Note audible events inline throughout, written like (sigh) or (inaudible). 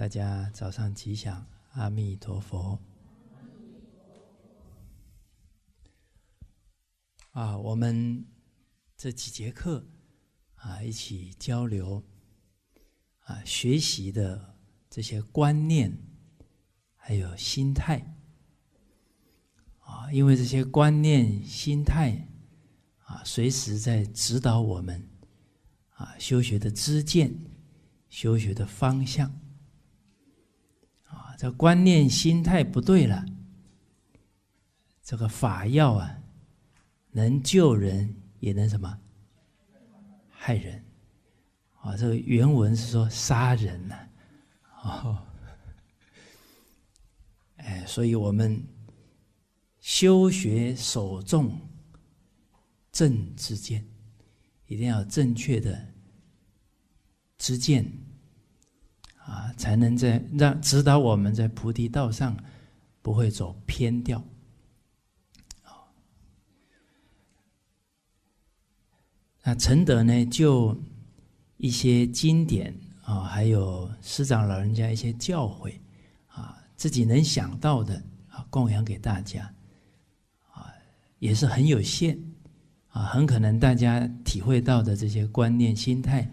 大家早上吉祥，阿弥陀佛！啊，我们这几节课啊，一起交流啊，学习的这些观念，还有心态啊，因为这些观念、心态啊，随时在指导我们啊，修学的知见、修学的方向。这观念、心态不对了，这个法药啊，能救人也能什么害人，啊，这个原文是说杀人呢，啊，(laughs) 哎，所以我们修学守重正知见，一定要正确的知见。啊，才能在让指导我们在菩提道上不会走偏掉。啊，那承德呢，就一些经典啊，还有师长老人家一些教诲啊，自己能想到的啊，供养给大家啊，也是很有限啊，很可能大家体会到的这些观念心态。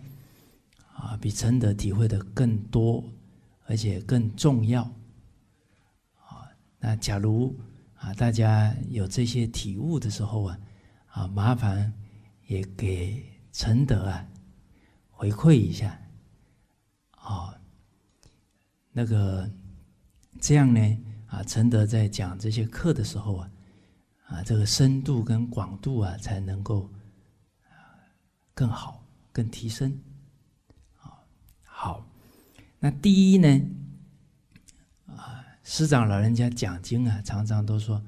啊，比陈德体会的更多，而且更重要。啊，那假如啊，大家有这些体悟的时候啊，啊，麻烦也给陈德啊回馈一下。啊，那个这样呢，啊，陈德在讲这些课的时候啊，啊，这个深度跟广度啊，才能够更好、更提升。那第一呢，啊，师长老人家讲经啊，常常都说，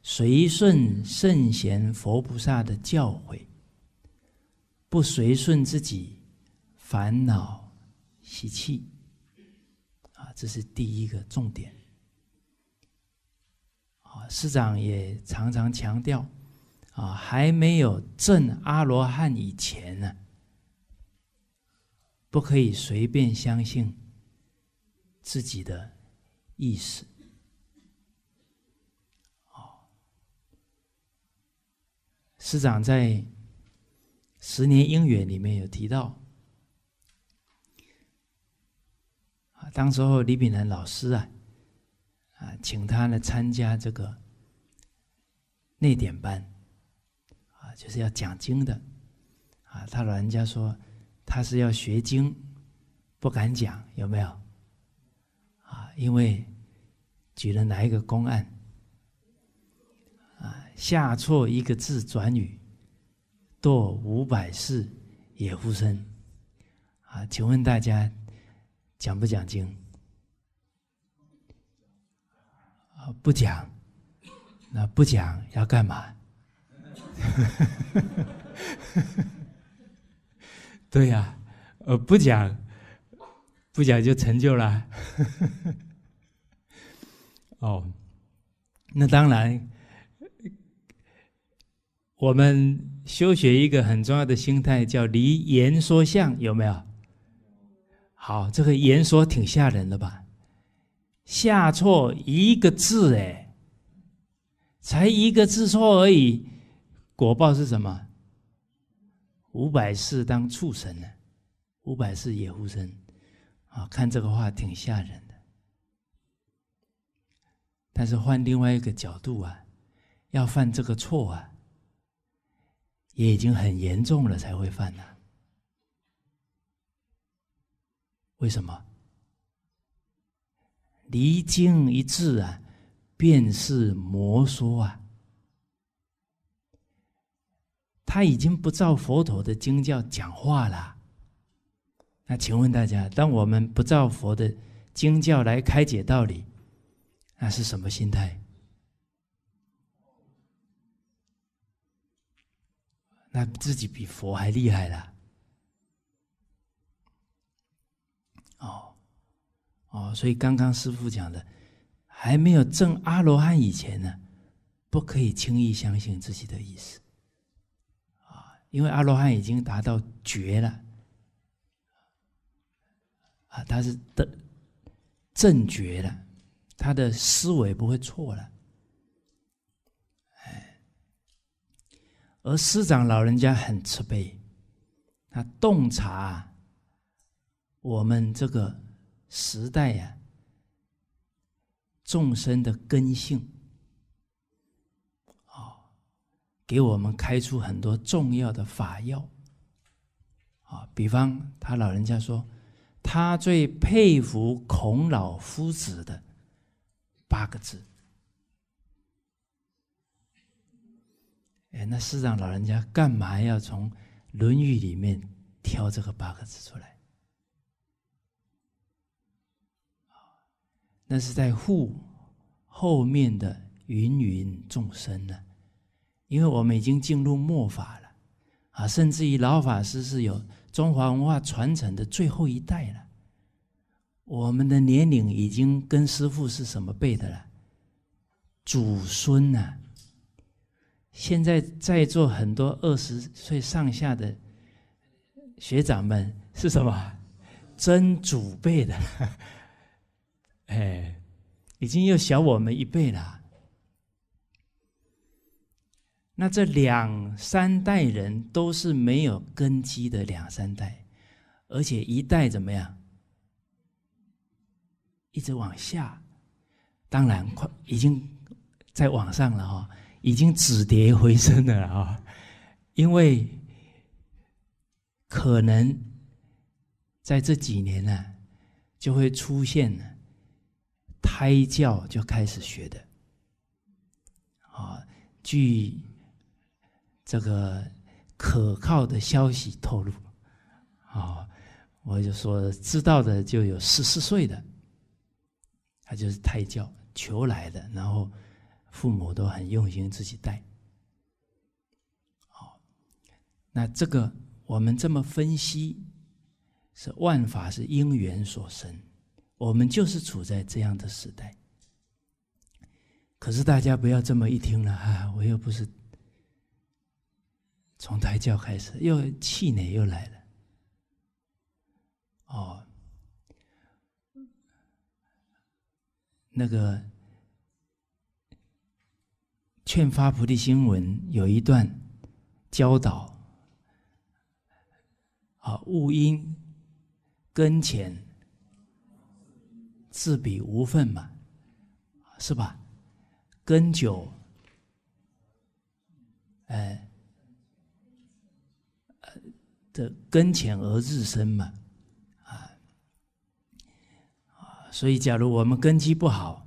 随顺圣贤、佛菩萨的教诲，不随顺自己烦恼习气，啊，这是第一个重点。啊，师长也常常强调，啊，还没有证阿罗汉以前呢，不可以随便相信。自己的意识，哦，师长在《十年英缘》里面有提到，啊，当时候李炳南老师啊，啊，请他来参加这个内点班，啊，就是要讲经的，啊，他老人家说他是要学经，不敢讲，有没有？因为举了哪一个公案啊？下错一个字转语，堕五百世也复生。啊，请问大家讲不讲经？啊，不讲。那不讲要干嘛？(laughs) 对呀，呃，不讲。不讲就成就了，(laughs) 哦，那当然，我们修学一个很重要的心态叫离言说相，有没有？好，这个言说挺吓人的吧？下错一个字，哎，才一个字错而已，果报是什么？五百世当畜生呢，五百世也无生。啊，看这个话挺吓人的，但是换另外一个角度啊，要犯这个错啊，也已经很严重了才会犯啊。为什么？离经一致啊，便是魔说啊。他已经不照佛陀的经教讲话了。那请问大家，当我们不照佛的经教来开解道理，那是什么心态？那自己比佛还厉害了。哦哦，所以刚刚师父讲的，还没有证阿罗汉以前呢，不可以轻易相信自己的意思啊，因为阿罗汉已经达到绝了。啊，他是的正觉的，他的思维不会错了。哎，而师长老人家很慈悲，他洞察我们这个时代呀众生的根性，哦，给我们开出很多重要的法药。啊，比方他老人家说。他最佩服孔老夫子的八个字。哎，那师长老人家干嘛要从《论语》里面挑这个八个字出来？那是在护后面的芸芸众生呢，因为我们已经进入末法了。啊，甚至于老法师是有中华文化传承的最后一代了。我们的年龄已经跟师父是什么辈的了？祖孙呐！现在在座很多二十岁上下的学长们是什么？曾祖辈的，(laughs) 哎，已经又小我们一辈了。那这两三代人都是没有根基的两三代，而且一代怎么样？一直往下，当然快已经在网上了哈，已经止跌回升了啊！因为可能在这几年呢，就会出现胎教就开始学的啊，据。这个可靠的消息透露，啊，我就说知道的就有十四岁的，他就是胎教求来的，然后父母都很用心自己带。好，那这个我们这么分析，是万法是因缘所生，我们就是处在这样的时代。可是大家不要这么一听了，哈，我又不是。从胎教开始，又气馁又来了。哦，那个劝发菩提新闻有一段教导：，啊，勿因根浅自比无分嘛，是吧？根久，哎。的根浅而日深嘛，啊啊！所以，假如我们根基不好，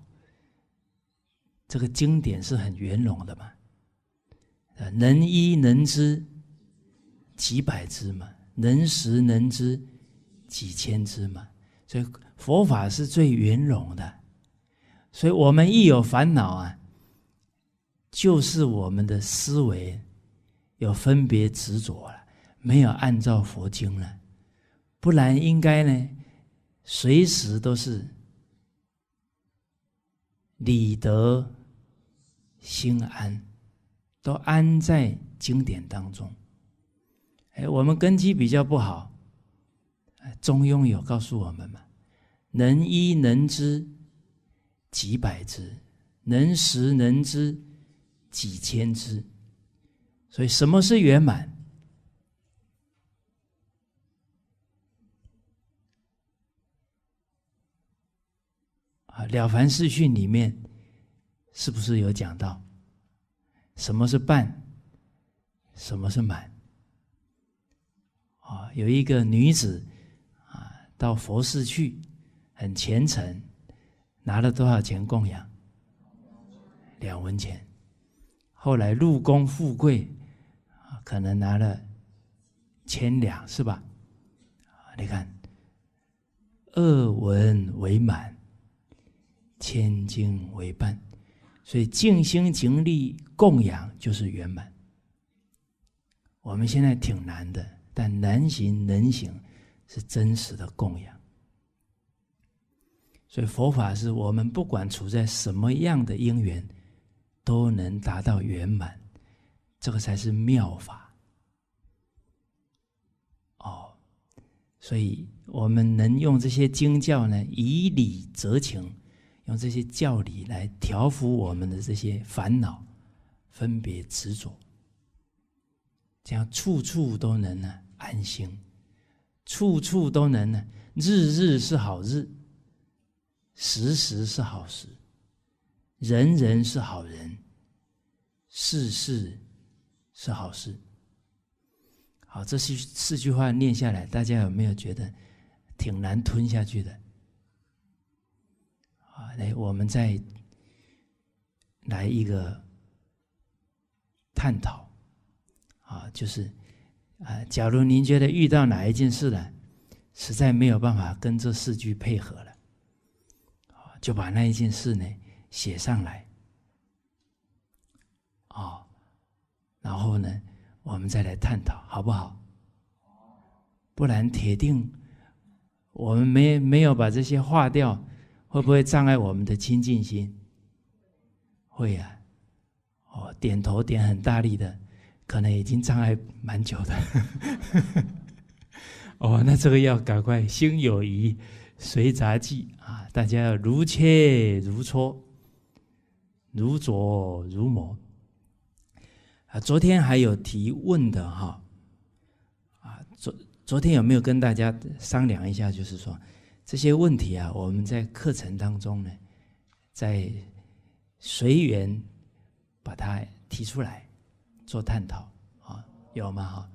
这个经典是很圆融的嘛，能依能知几百知嘛，能识能知几千知嘛。所以佛法是最圆融的。所以我们一有烦恼啊，就是我们的思维要分别执着了。没有按照佛经了，不然应该呢，随时都是理德心安，都安在经典当中。哎，我们根基比较不好，中庸有告诉我们嘛，能一能知几百知，能十能知几千知，所以什么是圆满？啊，《了凡四训》里面是不是有讲到什么是半，什么是满？啊，有一个女子啊，到佛寺去，很虔诚，拿了多少钱供养？两文钱。后来入宫富贵，啊，可能拿了千两是吧？啊，你看，二文为满。千经为伴，所以尽心尽力供养就是圆满。我们现在挺难的，但难行能行是真实的供养。所以佛法是我们不管处在什么样的因缘，都能达到圆满，这个才是妙法。哦，所以我们能用这些经教呢，以理则情。用这些教理来调伏我们的这些烦恼、分别、执着，这样处处都能呢安心，处处都能呢日日是好日，时时是好时，人人是好人，事事是好事。好，这四四句话念下来，大家有没有觉得挺难吞下去的？来，我们再来一个探讨啊，就是啊，假如您觉得遇到哪一件事了，实在没有办法跟这四句配合了，啊，就把那一件事呢写上来，啊，然后呢，我们再来探讨，好不好？不然铁定我们没没有把这些化掉。会不会障碍我们的清净心？会啊！哦，点头点很大力的，可能已经障碍蛮久的。(laughs) 哦，那这个要赶快心有疑，随杂记啊！大家要如切如磋，如琢如磨啊！昨天还有提问的哈，啊，昨昨天有没有跟大家商量一下？就是说。这些问题啊，我们在课程当中呢，在随缘把它提出来做探讨啊，有吗？哈，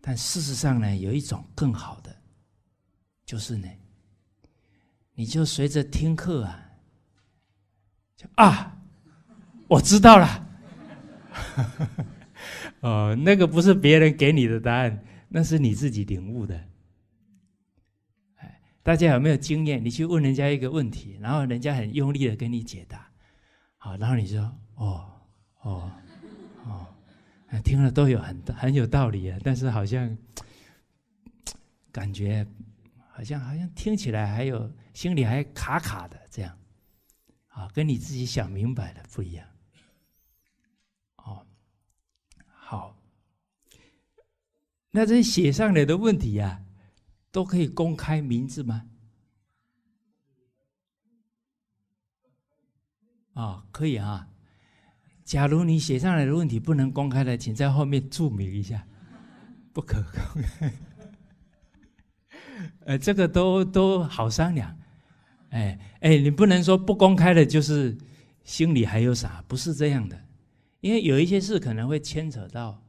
但事实上呢，有一种更好的，就是呢，你就随着听课啊，就啊，我知道了，(laughs) 哦，那个不是别人给你的答案，那是你自己领悟的。大家有没有经验？你去问人家一个问题，然后人家很用力的跟你解答，好，然后你说哦哦哦，听了都有很很有道理啊，但是好像感觉好像好像听起来还有心里还卡卡的这样，啊，跟你自己想明白了不一样，哦，好，那这写上来的问题啊。都可以公开名字吗？啊，可以啊。假如你写上来的问题不能公开的，请在后面注明一下，不可公开。呃，(laughs) 这个都都好商量。哎哎，你不能说不公开的就是心里还有啥，不是这样的。因为有一些事可能会牵扯到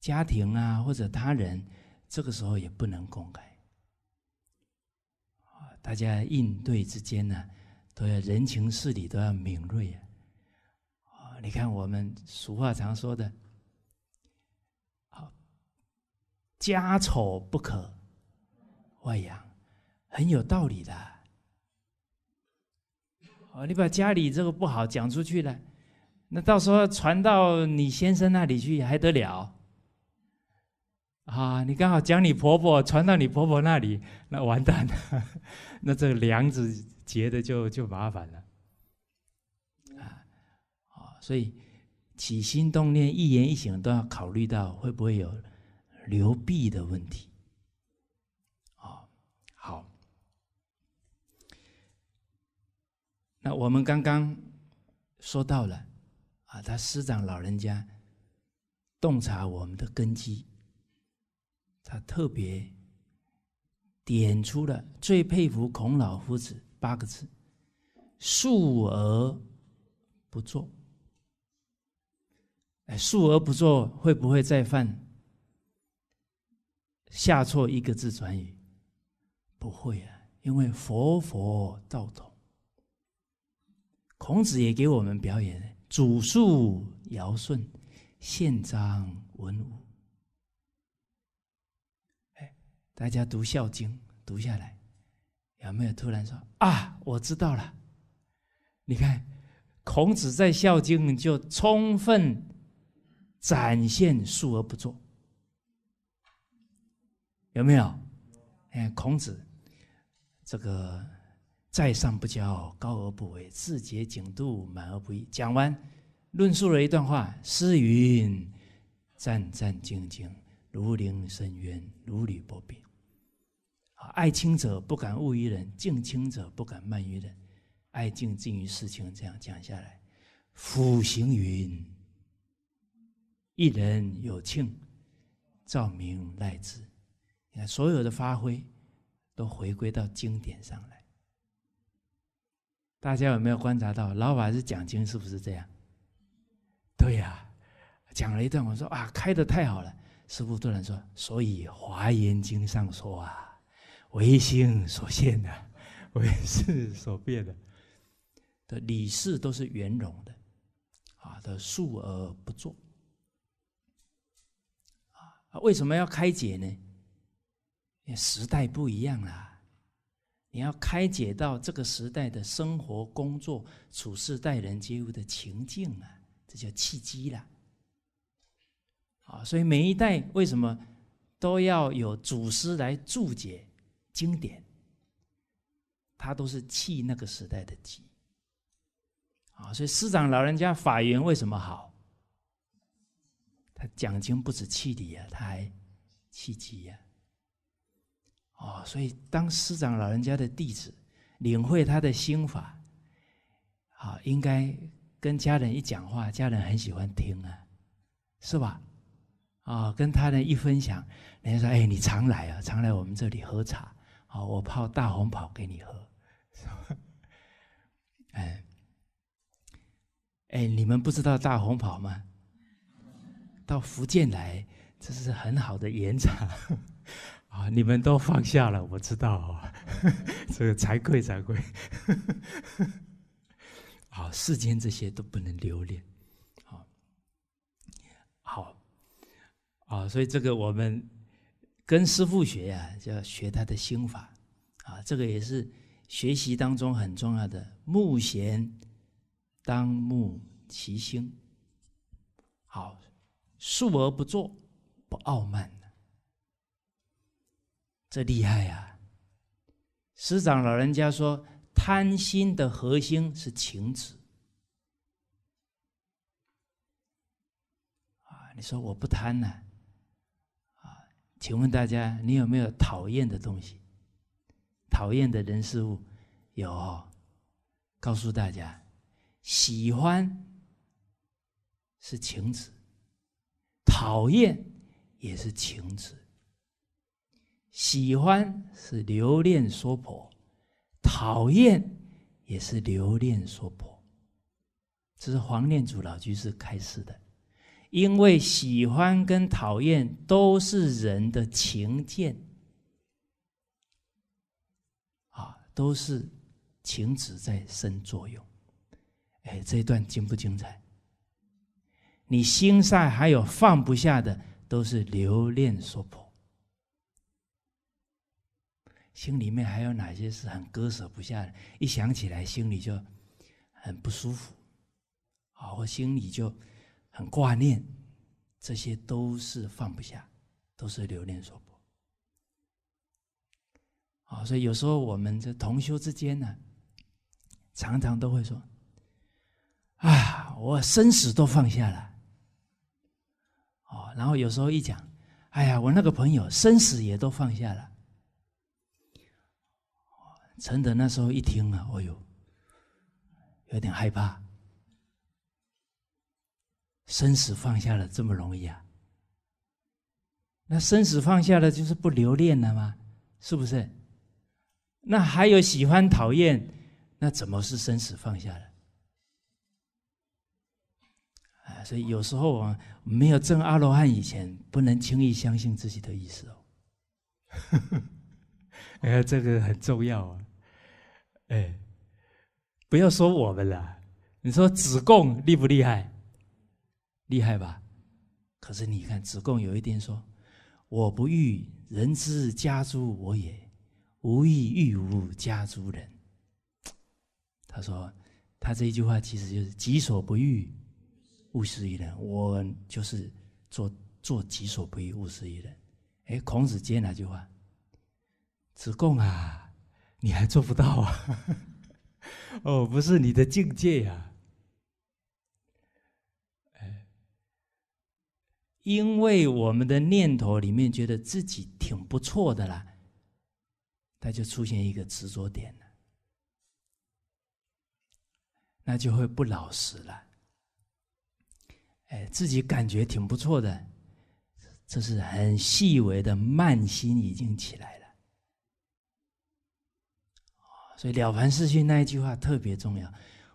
家庭啊或者他人，这个时候也不能公开。大家应对之间呢，都要人情事理都要敏锐啊！你看我们俗话常说的，好，家丑不可外扬，很有道理的。哦，你把家里这个不好讲出去了，那到时候传到你先生那里去还得了？啊，你刚好将你婆婆传到你婆婆那里，那完蛋了，(laughs) 那这个梁子结的就就麻烦了啊！所以起心动念、一言一行都要考虑到会不会有流弊的问题。哦，好。那我们刚刚说到了啊，他师长老人家洞察我们的根基。他特别点出了最佩服孔老夫子八个字：“恕而不做。哎，恕而不做会不会再犯下错一个字转语？不会啊，因为佛佛道统。孔子也给我们表演：“主述尧舜，宪章文武。”大家读《孝经》，读下来有没有突然说啊？我知道了。你看，孔子在《孝经》就充分展现“述而不作”，有没有？哎，孔子这个“在上不骄，高而不为，自节警度，满而不溢。”讲完，论述了一段话：“诗云：战战兢兢，如临深渊，如履薄冰。”爱亲者不敢恶于人，敬亲者不敢慢于人，爱敬尽于事情。这样讲下来，夫行云，一人有庆，兆民赖之。你看所有的发挥，都回归到经典上来。大家有没有观察到老法师讲经是不是这样？对呀，讲了一段，我说啊，开的太好了。师傅突然说，所以《华严经》上说啊。唯心所现的，唯 (laughs) 事所变的，的理事都是圆融的，啊，的述而不作，啊，为什么要开解呢？因为时代不一样啦，你要开解到这个时代的生活、工作、处事、待人接物的情境啊，这叫契机啦。啊，所以每一代为什么都要有祖师来注解？经典，他都是气那个时代的气啊！所以师长老人家法缘为什么好？他讲经不止气理呀，他还气机呀！哦，所以当师长老人家的弟子，领会他的心法，啊，应该跟家人一讲话，家人很喜欢听啊，是吧？啊，跟他人一分享，人家说：“哎，你常来啊，常来我们这里喝茶。”好，我泡大红袍给你喝。(laughs) 哎，哎，你们不知道大红袍吗？到福建来，这是很好的盐茶。(laughs) 啊，你们都放下了，我知道啊。(laughs) 这个才贵，才贵。好，世间这些都不能留恋。好，好，啊，所以这个我们。跟师傅学呀，就要学他的心法，啊，这个也是学习当中很重要的。目闲当目其心，好，竖而不作，不傲慢这厉害呀！师长老人家说，贪心的核心是情执，啊，你说我不贪呢？请问大家，你有没有讨厌的东西？讨厌的人事物有？告诉大家，喜欢是情执，讨厌也是情执。喜欢是留恋娑婆，讨厌也是留恋娑婆。这是黄念祖老居士开示的。因为喜欢跟讨厌都是人的情见，啊，都是情指在生作用。哎，这一段精不精彩？你心上还有放不下的，都是留恋所迫。心里面还有哪些是很割舍不下的？一想起来，心里就很不舒服。啊，我心里就。很挂念，这些都是放不下，都是留恋所不。啊，所以有时候我们这同修之间呢，常常都会说：“啊，我生死都放下了。”哦，然后有时候一讲：“哎呀，我那个朋友生死也都放下了。”陈德那时候一听啊，哦呦，有点害怕。生死放下了这么容易啊？那生死放下了就是不留恋了吗？是不是？那还有喜欢讨厌，那怎么是生死放下了？啊，所以有时候啊，没有证阿罗汉以前，不能轻易相信自己的意思哦。呵呵，哎，这个很重要啊。哎，不要说我们了，你说子贡厉不厉害？厉害吧？可是你看，子贡有一天说：“我不欲人之家诸我也，无亦欲吾家诸人？”他说：“他这一句话其实就是‘己所不欲，勿施于人’。我就是做做‘己所不欲，勿施于人’。”哎，孔子接哪句话？子贡啊，你还做不到啊？(laughs) 哦，不是你的境界呀。因为我们的念头里面觉得自己挺不错的啦，他就出现一个执着点了，那就会不老实了。哎，自己感觉挺不错的，这是很细微的慢心已经起来了。所以《了凡四训》那一句话特别重要：“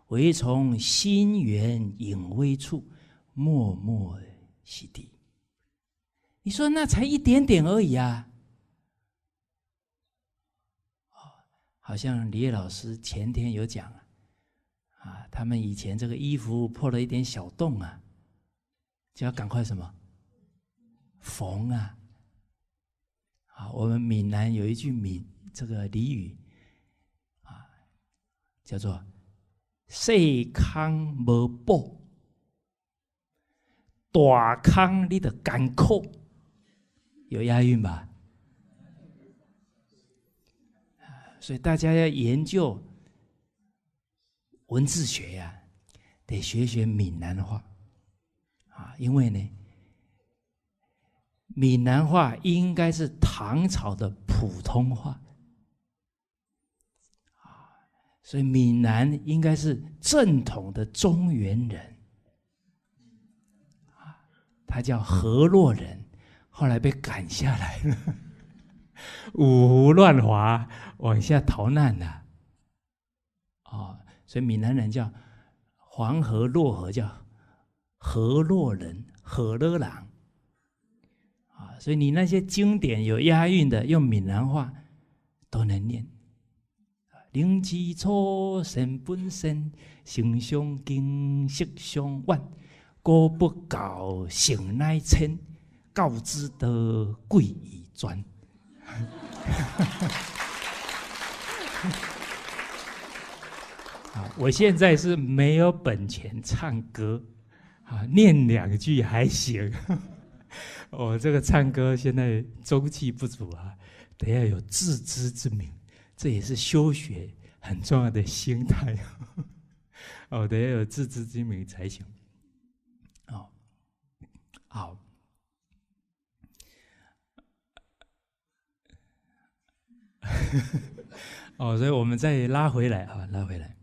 唯从心源隐微处，默默洗涤。”你说那才一点点而已啊！哦，好像李老师前天有讲啊，啊，他们以前这个衣服破了一点小洞啊，就要赶快什么缝啊！啊，我们闽南有一句闽这个俚语啊，叫做“细康无补，大康你得干苦”。有押韵吧？所以大家要研究文字学呀，得学学闽南话啊，因为呢，闽南话应该是唐朝的普通话啊，所以闽南应该是正统的中原人啊，他叫河洛人。后来被赶下来了，(laughs) 五湖乱华往下逃难的。哦，所以闽南人叫黄河洛河叫河洛人河洛郎。啊，所以你那些经典有押韵的，用闽南话都能念。灵机初生，本身形相，金色相换，果不果，性乃真。告知的贵以专。(laughs) 好，我现在是没有本钱唱歌，啊，念两句还行。我 (laughs) 这个唱歌现在中气不足啊，得要有自知之明，这也是修学很重要的心态。(laughs) 哦，得要有自知之明才行。哦，好。(laughs) 哦，所以我们再拉回来啊，拉回来。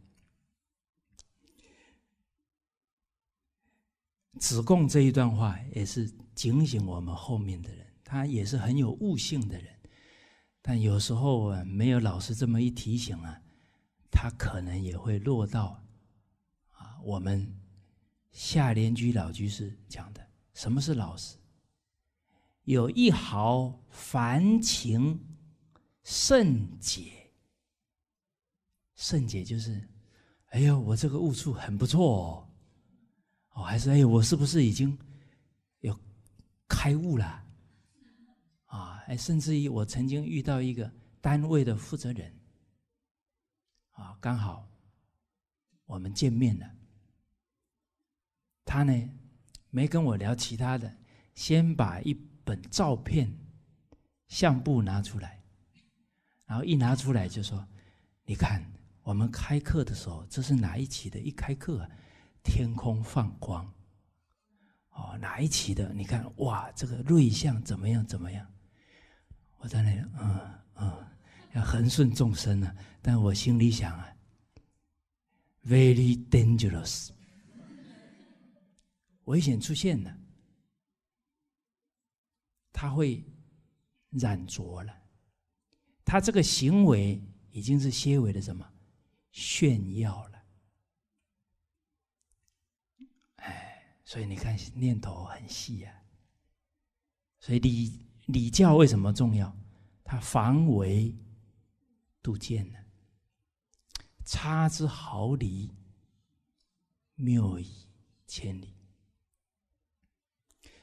子贡这一段话也是警醒我们后面的人，他也是很有悟性的人，但有时候啊，没有老师这么一提醒啊，他可能也会落到啊，我们下联居老居士讲的，什么是老师？有一毫凡情。圣解，圣解就是，哎呦，我这个悟处很不错哦，哦，还是哎，呦，我是不是已经有开悟了？啊，哎，甚至于我曾经遇到一个单位的负责人，啊，刚好我们见面了，他呢没跟我聊其他的，先把一本照片相簿拿出来。然后一拿出来就说：“你看，我们开课的时候，这是哪一期的？一开课，天空放光，哦，哪一期的？你看，哇，这个瑞相怎么样？怎么样？我在那，里，嗯嗯，要横顺众生啊。但我心里想啊，very dangerous，危险出现了，他会染浊了。”他这个行为已经是些微的什么炫耀了？哎，所以你看念头很细啊。所以礼礼教为什么重要？它防微杜渐呢。差之毫厘，谬以千里。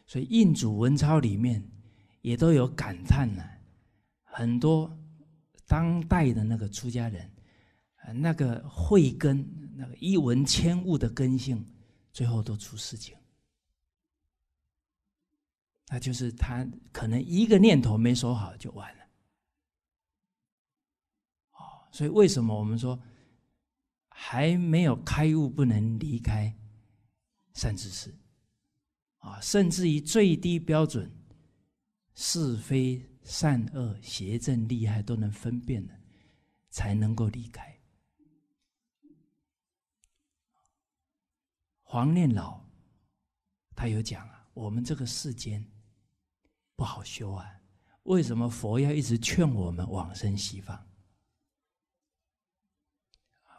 所以印祖文钞里面也都有感叹呢，很多。当代的那个出家人，呃，那个慧根，那个一闻千物的根性，最后都出事情。那就是他可能一个念头没守好就完了。啊，所以为什么我们说还没有开悟不能离开善知识？啊，甚至于最低标准是非。善恶邪正利害都能分辨的，才能够离开。黄念老他有讲啊，我们这个世间不好修啊，为什么佛要一直劝我们往生西方？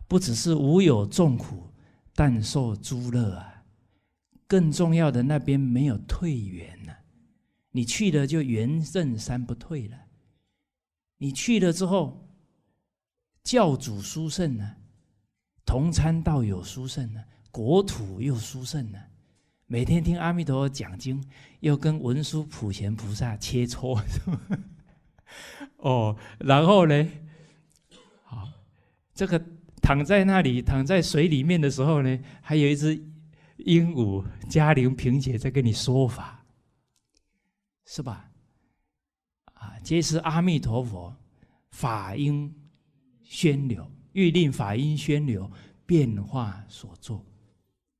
不只是无有众苦，但受诸乐啊，更重要的那边没有退缘呢。你去了就元正三不退了，你去了之后，教主殊胜呢，同参道友殊胜呢，国土又殊胜呢，每天听阿弥陀佛讲经，又跟文殊普贤菩萨切磋，(laughs) 哦，然后呢，好，这个躺在那里躺在水里面的时候呢，还有一只鹦鹉嘉玲萍姐在跟你说法。是吧？啊，皆是阿弥陀佛法音宣流，欲令法音宣流变化所作，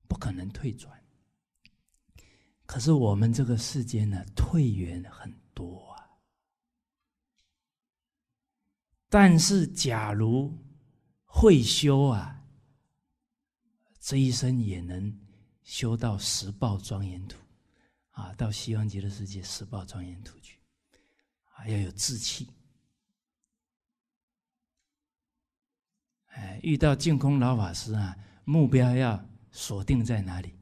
不可能退转。可是我们这个世间呢，退缘很多啊。但是，假如会修啊，这一生也能修到十报庄严土。啊，到西方极乐世界施报庄严土去，啊，要有志气。哎，遇到净空老法师啊，目标要锁定在哪里？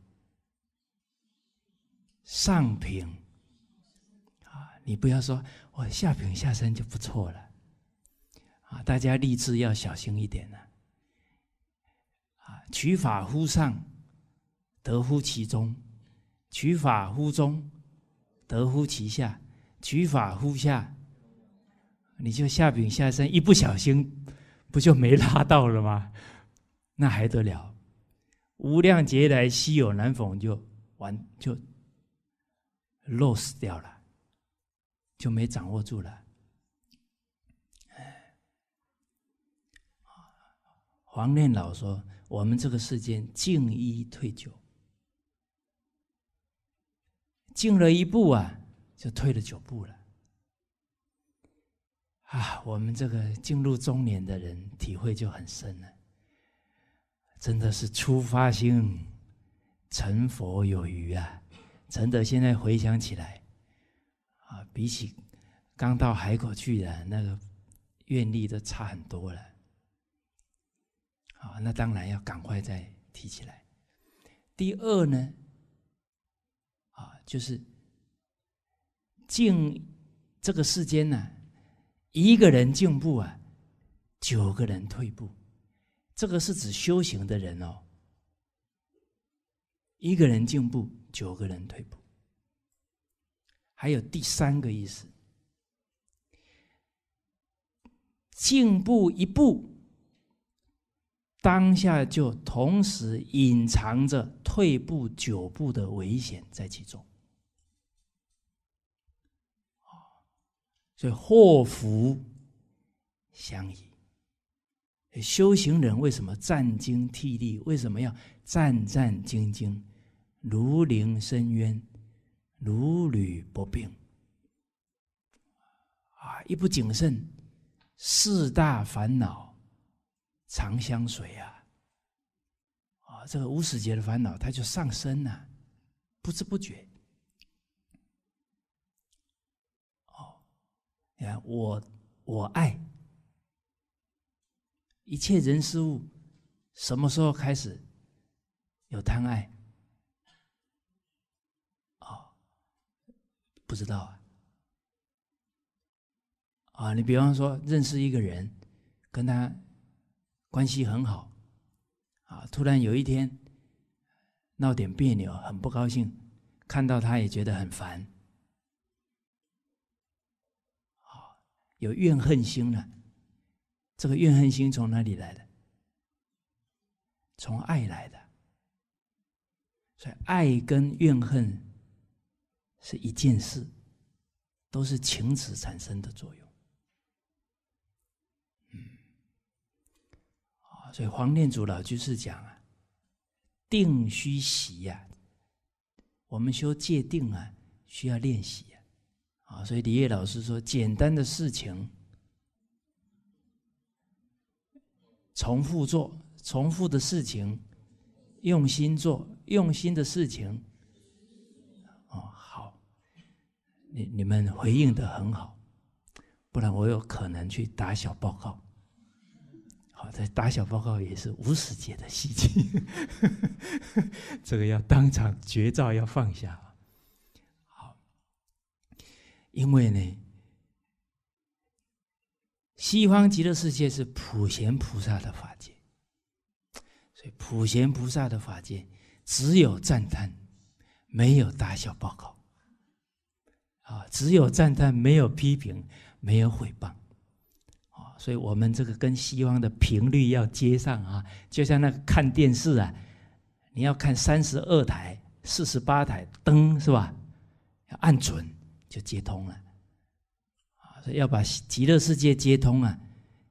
上品，啊，你不要说，我下品下身就不错了，啊，大家立志要小心一点呢，啊，取法乎上，得乎其中。取法乎中，得乎其下；取法乎下，你就下品下身，一不小心，不就没拉到了吗？那还得了？无量劫来，稀有难逢，就完，就 l o s t 掉了，就没掌握住了。黄念老说：“我们这个世间，敬一退九。”进了一步啊，就退了九步了。啊，我们这个进入中年的人，体会就很深了。真的是初发心，成佛有余啊！真德现在回想起来，啊，比起刚到海口去的那个愿力，都差很多了。啊，那当然要赶快再提起来。第二呢？啊，就是静，这个世间呢，一个人进步啊，九个人退步。这个是指修行的人哦，一个人进步，九个人退步。还有第三个意思，进步一步。当下就同时隐藏着退步九步的危险在其中，所以祸福相依。修行人为什么战兢惕厉？为什么要战战兢兢，如临深渊，如履薄冰？啊，一不谨慎，四大烦恼。长相随啊，啊，这个无始劫的烦恼，它就上升了，不知不觉，哦，你看我，我爱一切人事物，什么时候开始有贪爱？哦，不知道啊，啊，你比方说认识一个人，跟他。关系很好，啊，突然有一天闹点别扭，很不高兴，看到他也觉得很烦，啊，有怨恨心了。这个怨恨心从哪里来的？从爱来的。所以爱跟怨恨是一件事，都是情执产生的作用。所以黄念祖老居士讲啊，定需习呀，我们修戒定啊需要练习啊，啊，所以李业老师说，简单的事情重复做，重复的事情用心做，用心的事情哦，好，你你们回应的很好，不然我有可能去打小报告。这打小报告也是无世界的习气，(laughs) 这个要当场绝招要放下。好，因为呢，西方极乐世界是普贤菩萨的法界，所以普贤菩萨的法界只有赞叹，没有打小报告。啊，只有赞叹，没有批评，没有毁谤。所以我们这个跟西方的频率要接上啊，就像那个看电视啊，你要看三十二台、四十八台灯是吧？要按准就接通了所以要把极乐世界接通啊，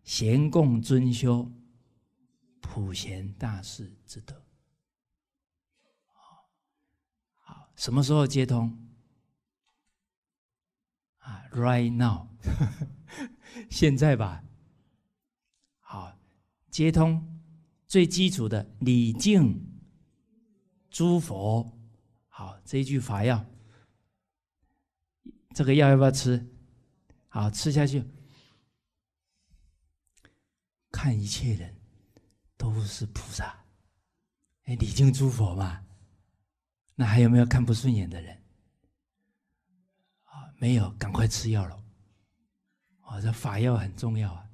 贤共尊修普贤大士之德。好，什么时候接通？啊，right now，(laughs) 现在吧。接通最基础的礼敬诸佛，好这一句法药，这个药要不要吃？好吃下去，看一切人都是菩萨，哎礼敬诸佛嘛，那还有没有看不顺眼的人？啊没有，赶快吃药了，我这法药很重要啊。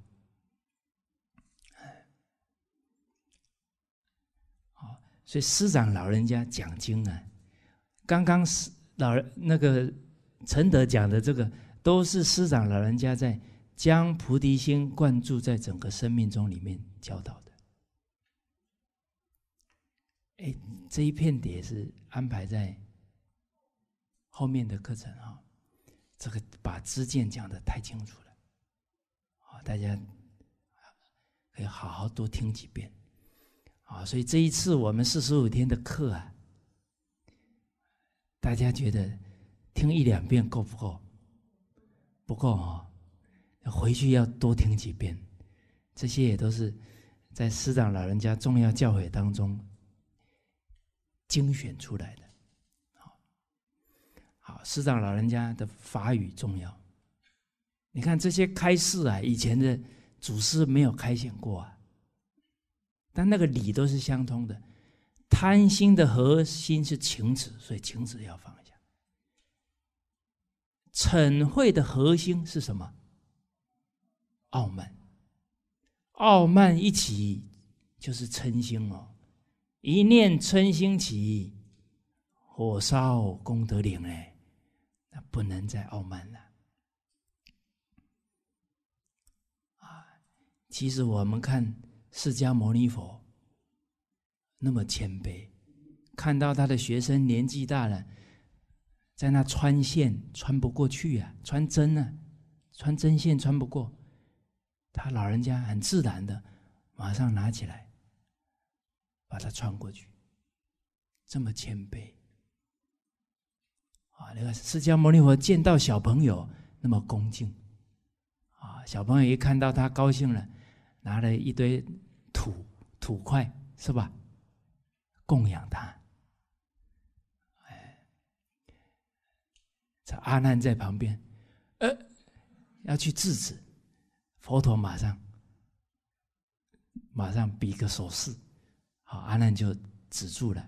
所以师长老人家讲经啊，刚刚师老人那个陈德讲的这个，都是师长老人家在将菩提心灌注在整个生命中里面教导的。哎，这一片也是安排在后面的课程啊。这个把知见讲的太清楚了，好，大家可以好好多听几遍。啊，所以这一次我们四十五天的课啊，大家觉得听一两遍够不够？不够啊，回去要多听几遍。这些也都是在师长老人家重要教诲当中精选出来的。好，好，师长老人家的法语重要。你看这些开示啊，以前的祖师没有开显过啊。但那个理都是相通的，贪心的核心是情痴，所以情痴要放下。嗔恚的核心是什么？傲慢，傲慢一起就是嗔心哦。一念嗔心起，火烧功德林哎，那不能再傲慢了。啊，其实我们看。释迦牟尼佛那么谦卑，看到他的学生年纪大了，在那穿线穿不过去呀，穿针呢，穿针线穿不过，他老人家很自然的马上拿起来，把它穿过去，这么谦卑啊！那个释迦牟尼佛见到小朋友那么恭敬啊，小朋友一看到他高兴了。拿了一堆土土块是吧？供养他，哎，这阿难在旁边，呃，要去制止佛陀，马上马上比个手势，好，阿难就止住了，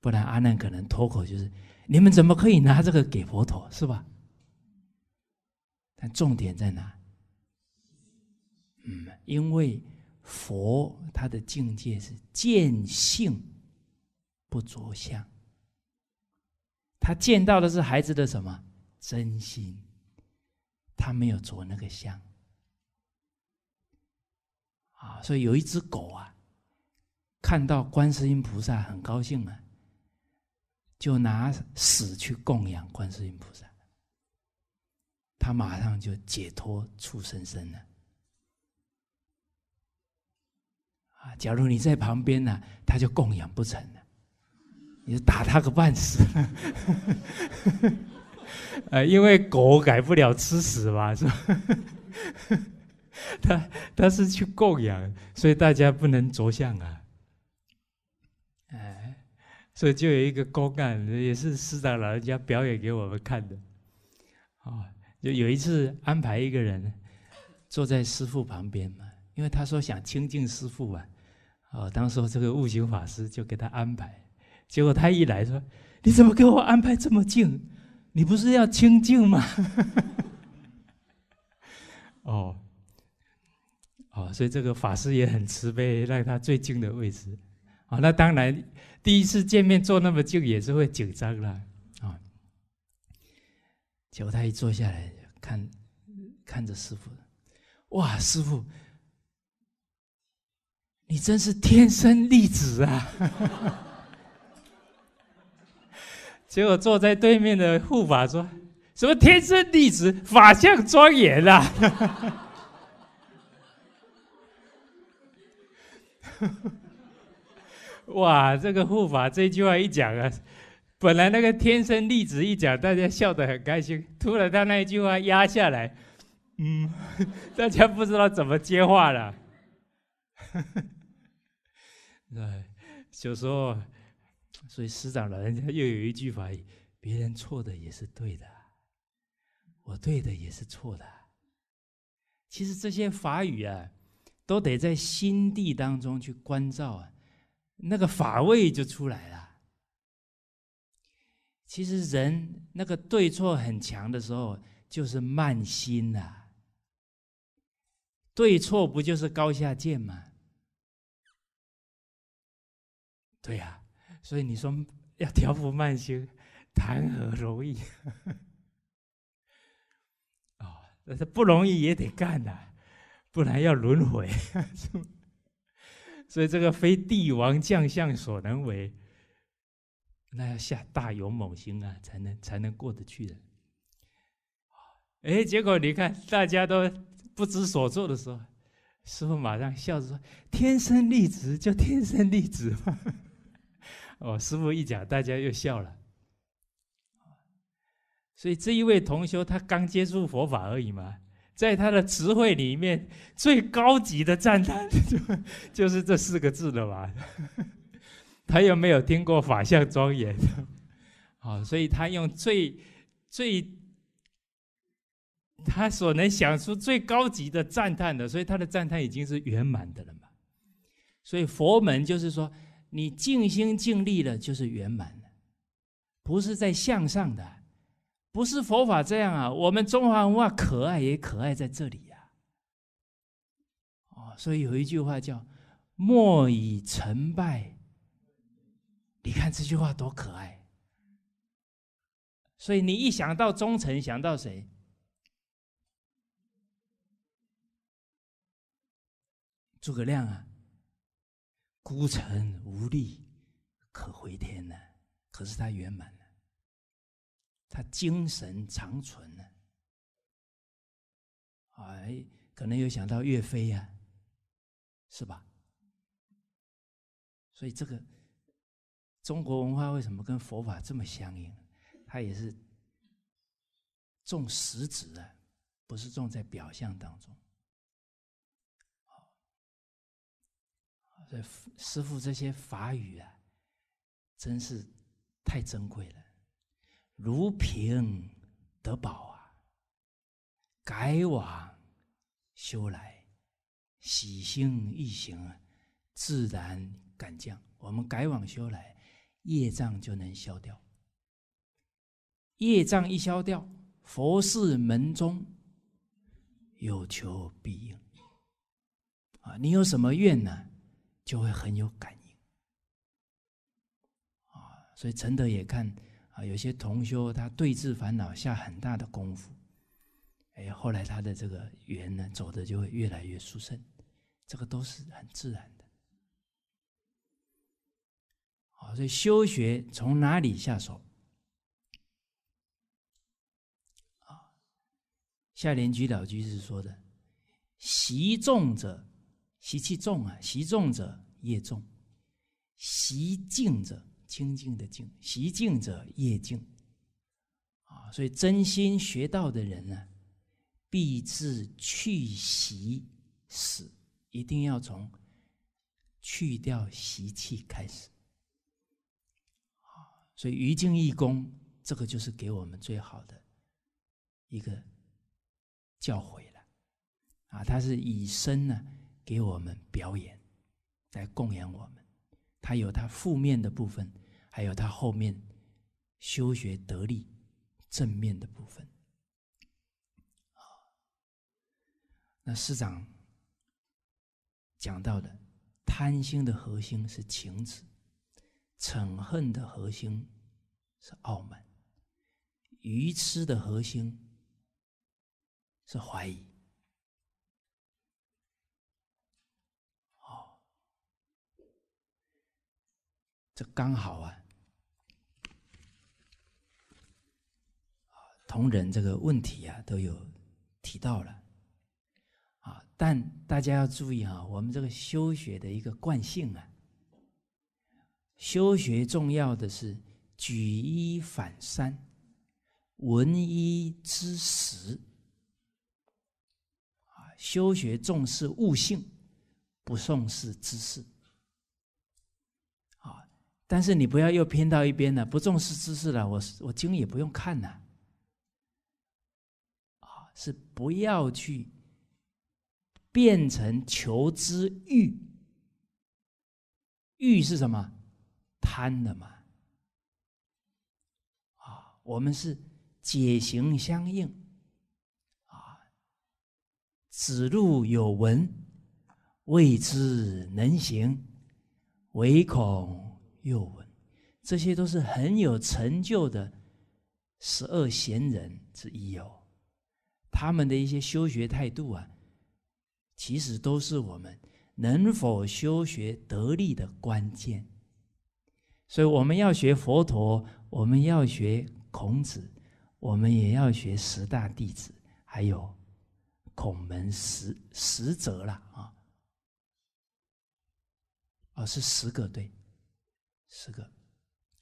不然阿难可能脱口就是：你们怎么可以拿这个给佛陀是吧？但重点在哪？嗯，因为佛他的境界是见性不着相，他见到的是孩子的什么真心，他没有着那个相啊。所以有一只狗啊，看到观世音菩萨很高兴啊，就拿屎去供养观世音菩萨，他马上就解脱畜生生了。啊，假如你在旁边呢，他就供养不成了，你就打他个半死。(laughs) 呃，因为狗改不了吃屎嘛，是吧？(laughs) 他他是去供养，所以大家不能着相啊。哎，所以就有一个高干，也是师长老人家表演给我们看的。哦，就有一次安排一个人坐在师傅旁边嘛。因为他说想清静师父啊，啊，当时这个悟行法师就给他安排，结果他一来说：“你怎么给我安排这么近？你不是要清净吗？” (laughs) 哦，哦，所以这个法师也很慈悲，让他最近的位置。啊，那当然，第一次见面坐那么近也是会紧张了啊。结果他一坐下来看，看着师傅，哇，师傅。你真是天生丽质啊！(laughs) 结果坐在对面的护法说：“什么天生丽质，法相庄严啊！” (laughs) 哇，这个护法这句话一讲啊，本来那个天生丽质一讲，大家笑得很开心。突然他那一句话压下来，嗯，(laughs) 大家不知道怎么接话了。对，小时候，所以师长老人家又有一句法语：，别人错的也是对的，我对的也是错的。其实这些法语啊，都得在心地当中去关照啊，那个法味就出来了。其实人那个对错很强的时候，就是慢心呐。对错不就是高下见吗？对呀，所以你说要调伏慢修，谈何容易？(laughs) 哦，但是不容易也得干呐，不然要轮回。(laughs) 所以这个非帝王将相所能为，那要下大勇猛心啊，才能才能过得去的。哎，结果你看大家都不知所措的时候，师傅马上笑着说：“天生丽质就天生丽质嘛。”哦，师傅一讲，大家又笑了。所以这一位同学他刚接触佛法而已嘛，在他的词汇里面最高级的赞叹 (laughs) 就就是这四个字了吧？他又没有听过法相庄严？啊，所以他用最最他所能想出最高级的赞叹的，所以他的赞叹已经是圆满的了嘛。所以佛门就是说。你尽心尽力了，就是圆满了，不是在向上的，不是佛法这样啊。我们中华文化可爱也可爱在这里呀，哦，所以有一句话叫“莫以成败”。你看这句话多可爱。所以你一想到忠诚，想到谁？诸葛亮啊。孤臣无力可回天呢，可是他圆满了，他精神长存呢。啊，可能有想到岳飞呀，是吧？所以这个中国文化为什么跟佛法这么相应？它也是重实质啊，不是重在表象当中。这师傅这些法语啊，真是太珍贵了。如平得宝啊，改往修来，喜心一行啊，自然感降。我们改往修来，业障就能消掉。业障一消掉，佛事门中有求必应啊！你有什么愿呢？就会很有感应啊，所以陈德也看啊，有些同修他对治烦恼下很大的功夫，哎，后来他的这个缘呢，走的就会越来越殊胜，这个都是很自然的。好，所以修学从哪里下手？啊，下莲居老居士说的：习众者。习气重啊，习重者业重；习静者清静的静，习静者业静。啊，所以真心学道的人呢，必自去习始，一定要从去掉习气开始。啊，所以于静一公，这个就是给我们最好的一个教诲了。啊，他是以身呢。给我们表演，在供养我们。他有他负面的部分，还有他后面修学得力正面的部分。那师长讲到的，贪心的核心是情痴，嗔恨的核心是傲慢，愚痴的核心是怀疑。这刚好啊，同仁这个问题啊都有提到了啊，但大家要注意啊，我们这个修学的一个惯性啊，修学重要的是举一反三，闻一知十啊，修学重视悟性，不重视知识。但是你不要又偏到一边了，不重视知识了，我我经也不用看了，啊，是不要去变成求知欲，欲是什么？贪的嘛，啊，我们是解行相应，啊，指路有闻，未之能行，唯恐。又闻，这些都是很有成就的十二贤人之一哦。他们的一些修学态度啊，其实都是我们能否修学得力的关键。所以我们要学佛陀，我们要学孔子，我们也要学十大弟子，还有孔门十十哲了啊。哦，是十个对。十个，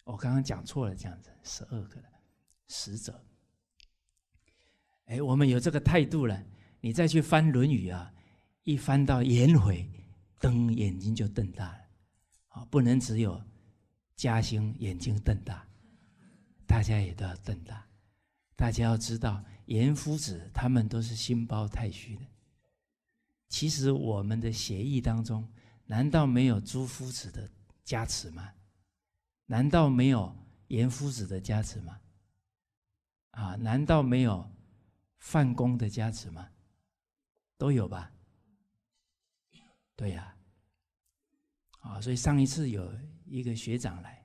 我刚刚讲错了，这样子十二个了。十者，哎，我们有这个态度了。你再去翻《论语》啊，一翻到颜回，瞪眼睛就瞪大了。啊，不能只有嘉兴眼睛瞪大，大家也都要瞪大。大家要知道，颜夫子他们都是心包太虚的。其实我们的协议当中，难道没有朱夫子的加持吗？难道没有严夫子的加持吗？啊，难道没有范公的加持吗？都有吧。对呀，啊，所以上一次有一个学长来，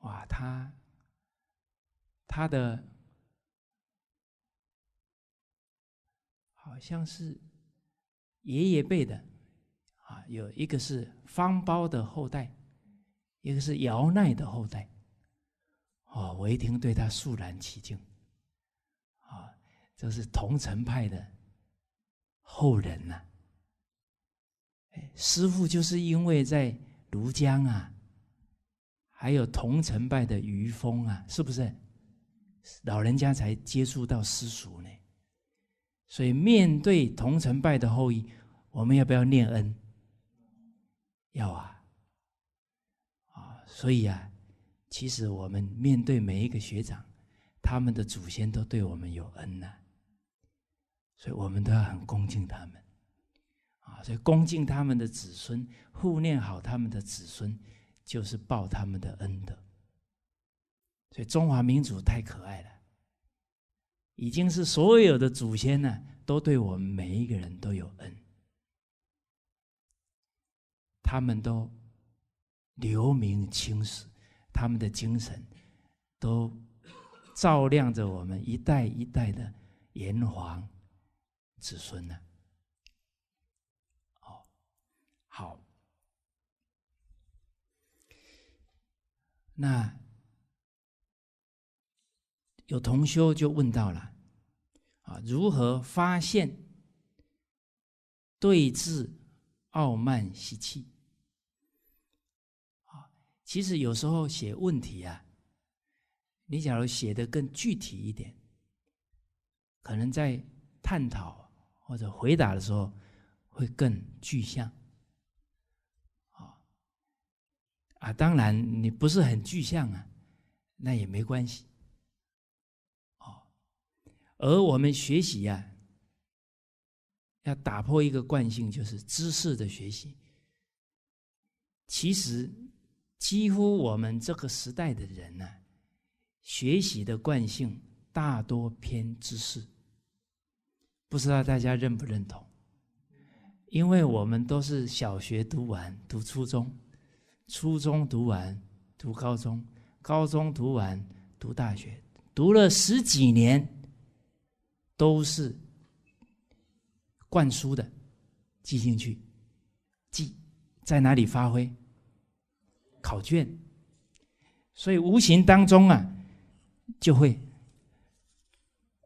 哇，他他的好像是爷爷辈的，啊，有一个是方苞的后代。一个是姚奈的后代，哦，我一听对他肃然起敬，啊，这是同城派的后人呐。师傅就是因为在庐江啊，还有同城派的余风啊，是不是？老人家才接触到私塾呢。所以面对同城派的后裔，我们要不要念恩？要啊。所以啊，其实我们面对每一个学长，他们的祖先都对我们有恩呐，所以我们都要很恭敬他们啊。所以恭敬他们的子孙，护念好他们的子孙，就是报他们的恩的。所以中华民族太可爱了，已经是所有的祖先呢，都对我们每一个人都有恩，他们都。留名青史，他们的精神都照亮着我们一代一代的炎黄子孙呢。哦，好，那有同修就问到了啊，如何发现对峙傲慢习气？其实有时候写问题啊，你假如写的更具体一点，可能在探讨或者回答的时候会更具象。啊，啊，当然你不是很具象啊，那也没关系。哦，而我们学习呀，要打破一个惯性，就是知识的学习，其实。几乎我们这个时代的人呢，学习的惯性大多偏知识。不知道大家认不认同？因为我们都是小学读完，读初中，初中读完，读高中，高中读完，读大学，读了十几年，都是灌输的，记进去，记在哪里发挥？考卷，所以无形当中啊，就会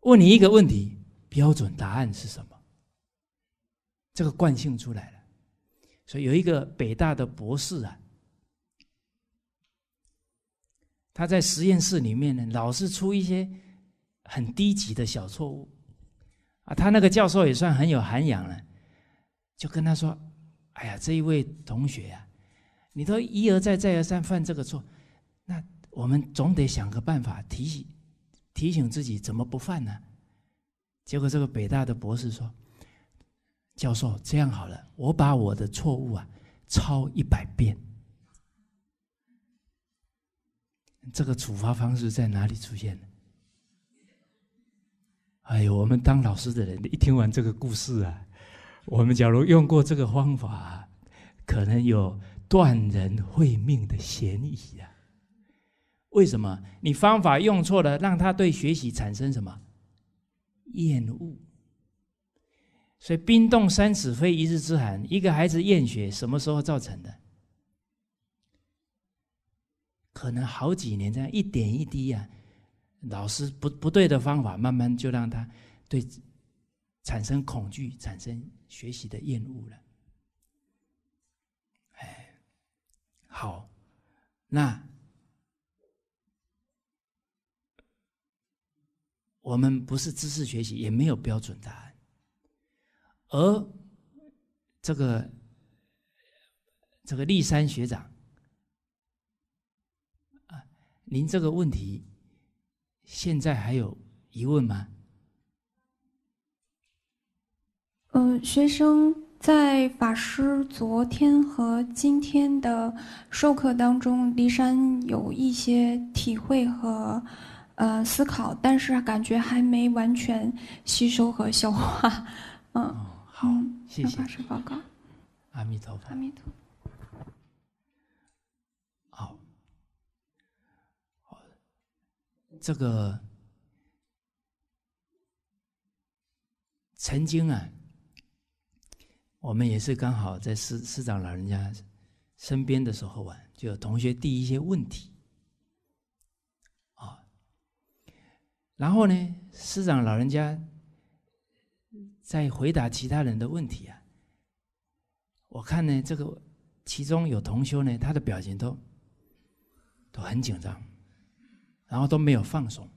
问你一个问题，标准答案是什么？这个惯性出来了。所以有一个北大的博士啊，他在实验室里面呢，老是出一些很低级的小错误啊。他那个教授也算很有涵养了，就跟他说：“哎呀，这一位同学呀。”你都一而再、再而三犯这个错，那我们总得想个办法提醒提醒自己，怎么不犯呢？结果这个北大的博士说：“教授，这样好了，我把我的错误啊抄一百遍。”这个处罚方式在哪里出现呢？哎呦，我们当老师的人一听完这个故事啊，我们假如用过这个方法，可能有。断人慧命的嫌疑呀！为什么？你方法用错了，让他对学习产生什么厌恶？所以冰冻三尺非一日之寒。一个孩子厌学，什么时候造成的？可能好几年这样，一点一滴呀，老师不不对的方法，慢慢就让他对产生恐惧，产生学习的厌恶了。好，那我们不是知识学习，也没有标准答案，而这个这个立山学长啊，您这个问题现在还有疑问吗？嗯，学生。在法师昨天和今天的授课当中，黎山有一些体会和呃思考，但是感觉还没完全吸收和消化。(laughs) 嗯，好，谢谢法师报告。阿弥陀佛。阿弥陀。好，好，这个曾经啊。我们也是刚好在师师长老人家身边的时候啊，就有同学递一些问题，啊，然后呢，师长老人家在回答其他人的问题啊，我看呢，这个其中有同修呢，他的表情都都很紧张，然后都没有放松，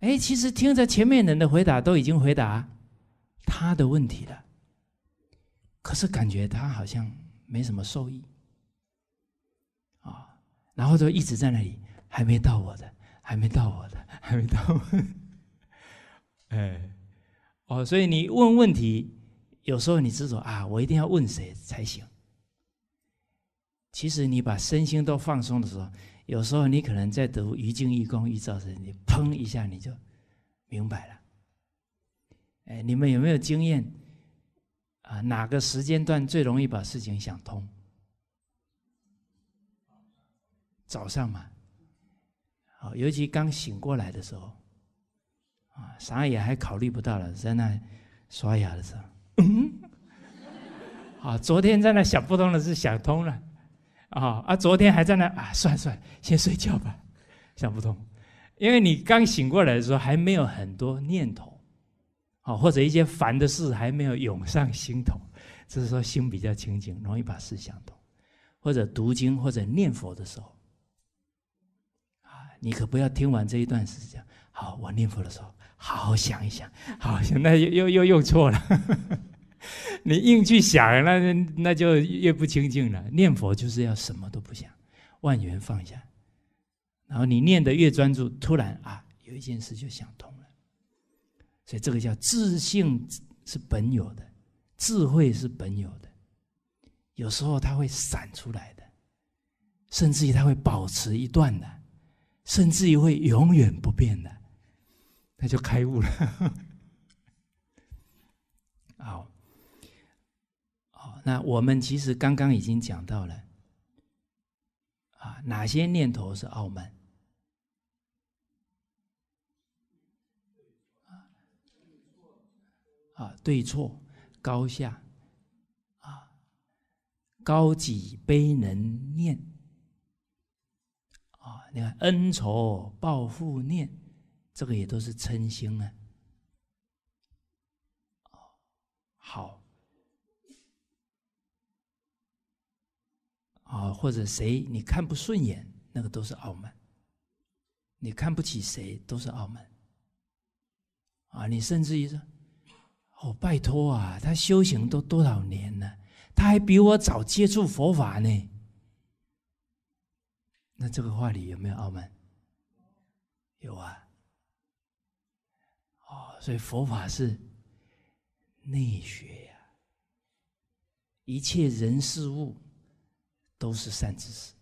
哎，其实听着前面人的回答都已经回答他的问题了。可是感觉他好像没什么受益啊，然后就一直在那里，还没到我的，还没到我的，还没到。(laughs) 哎，哦，所以你问问题，有时候你是说啊，我一定要问谁才行？其实你把身心都放松的时候，有时候你可能在读于静一功一造时，你砰一下你就明白了。哎，你们有没有经验？啊，哪个时间段最容易把事情想通？早上嘛，好，尤其刚醒过来的时候，啊，啥也还考虑不到了，在那刷牙的时候。嗯，好，昨天在那想不通的事想通了，啊啊，昨天还在那啊，算算，先睡觉吧，想不通，因为你刚醒过来的时候还没有很多念头。哦，或者一些烦的事还没有涌上心头，就是说心比较清净，容易把事想通。或者读经或者念佛的时候，啊，你可不要听完这一段时间。好，我念佛的时候，好好想一想。好，现在又又又又错了。(laughs) 你硬去想，那那就越不清净了。念佛就是要什么都不想，万缘放下。然后你念的越专注，突然啊，有一件事就想通。所以这个叫自信是本有的，智慧是本有的，有时候它会闪出来的，甚至于它会保持一段的，甚至于会永远不变的，那就开悟了。好，好，那我们其实刚刚已经讲到了，啊，哪些念头是傲慢？啊，对错、高下，啊，高己悲能念，啊，你看恩仇报复念，这个也都是嗔心啊。哦，好，啊，或者谁你看不顺眼，那个都是傲慢；你看不起谁，都是傲慢。啊，你甚至于说。哦，拜托啊！他修行都多少年了，他还比我早接触佛法呢。那这个话里有没有傲慢？有啊。哦，所以佛法是内学呀。一切人事物都是善知识，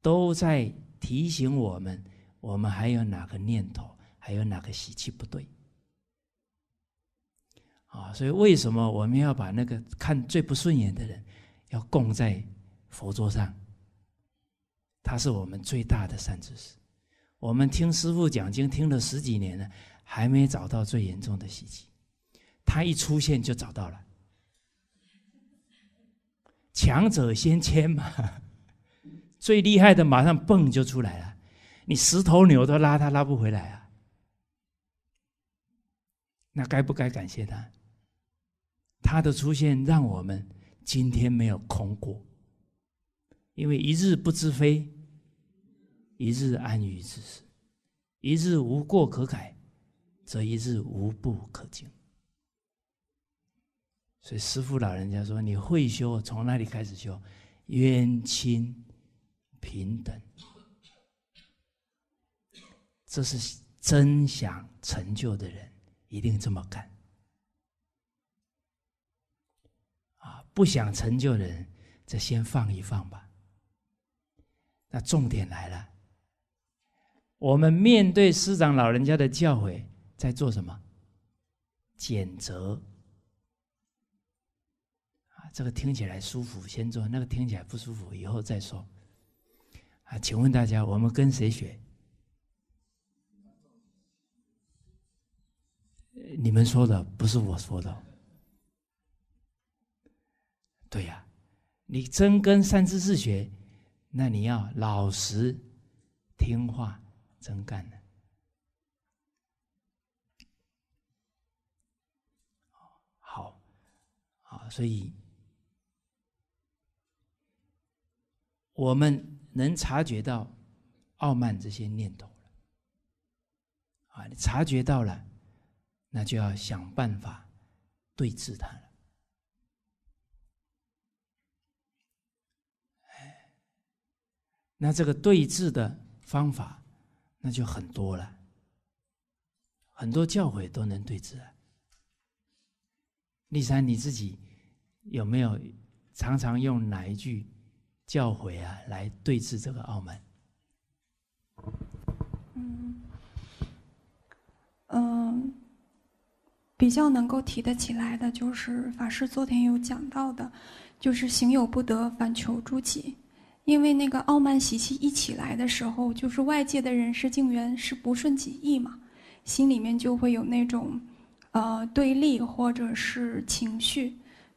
都在提醒我们：我们还有哪个念头，还有哪个习气不对。啊，所以为什么我们要把那个看最不顺眼的人，要供在佛桌上？他是我们最大的善知识。我们听师傅讲经听了十几年了，还没找到最严重的习气，他一出现就找到了。强者先迁嘛，最厉害的马上蹦就出来了，你十头牛都拉他拉不回来啊。那该不该感谢他？他的出现让我们今天没有空过，因为一日不知非，一日安于自时，一日无过可改，则一日无不可救。所以师父老人家说：“你会修，从那里开始修？冤亲平等，这是真想成就的人一定这么干。”不想成就人，就先放一放吧。那重点来了，我们面对师长老人家的教诲，在做什么？减责啊，这个听起来舒服，先做；那个听起来不舒服，以后再说。啊，请问大家，我们跟谁学？你们说的不是我说的。对呀，你真跟三知四学，那你要老实、听话、真干的。好，啊，所以我们能察觉到傲慢这些念头了。啊，你察觉到了，那就要想办法对治它。那这个对峙的方法，那就很多了，很多教诲都能对峙。丽山，你自己有没有常常用哪一句教诲啊来对峙这个澳门？嗯嗯，比较能够提得起来的就是法师昨天有讲到的，就是“行有不得，反求诸己”。因为那个傲慢习气一起来的时候，就是外界的人事境缘是不顺己意嘛，心里面就会有那种呃对立或者是情绪。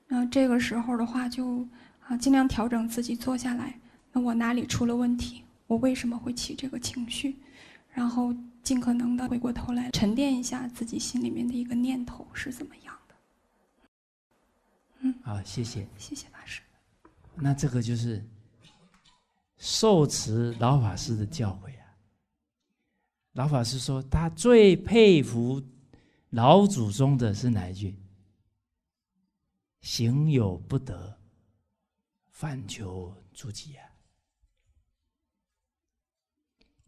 那这个时候的话，就啊尽量调整自己坐下来。那我哪里出了问题？我为什么会起这个情绪？然后尽可能的回过头来沉淀一下自己心里面的一个念头是怎么样的。嗯，好，谢谢。谢谢法师。那这个就是。受持老法师的教诲啊，老法师说他最佩服老祖宗的是哪一句？“行有不得，反求诸己”啊，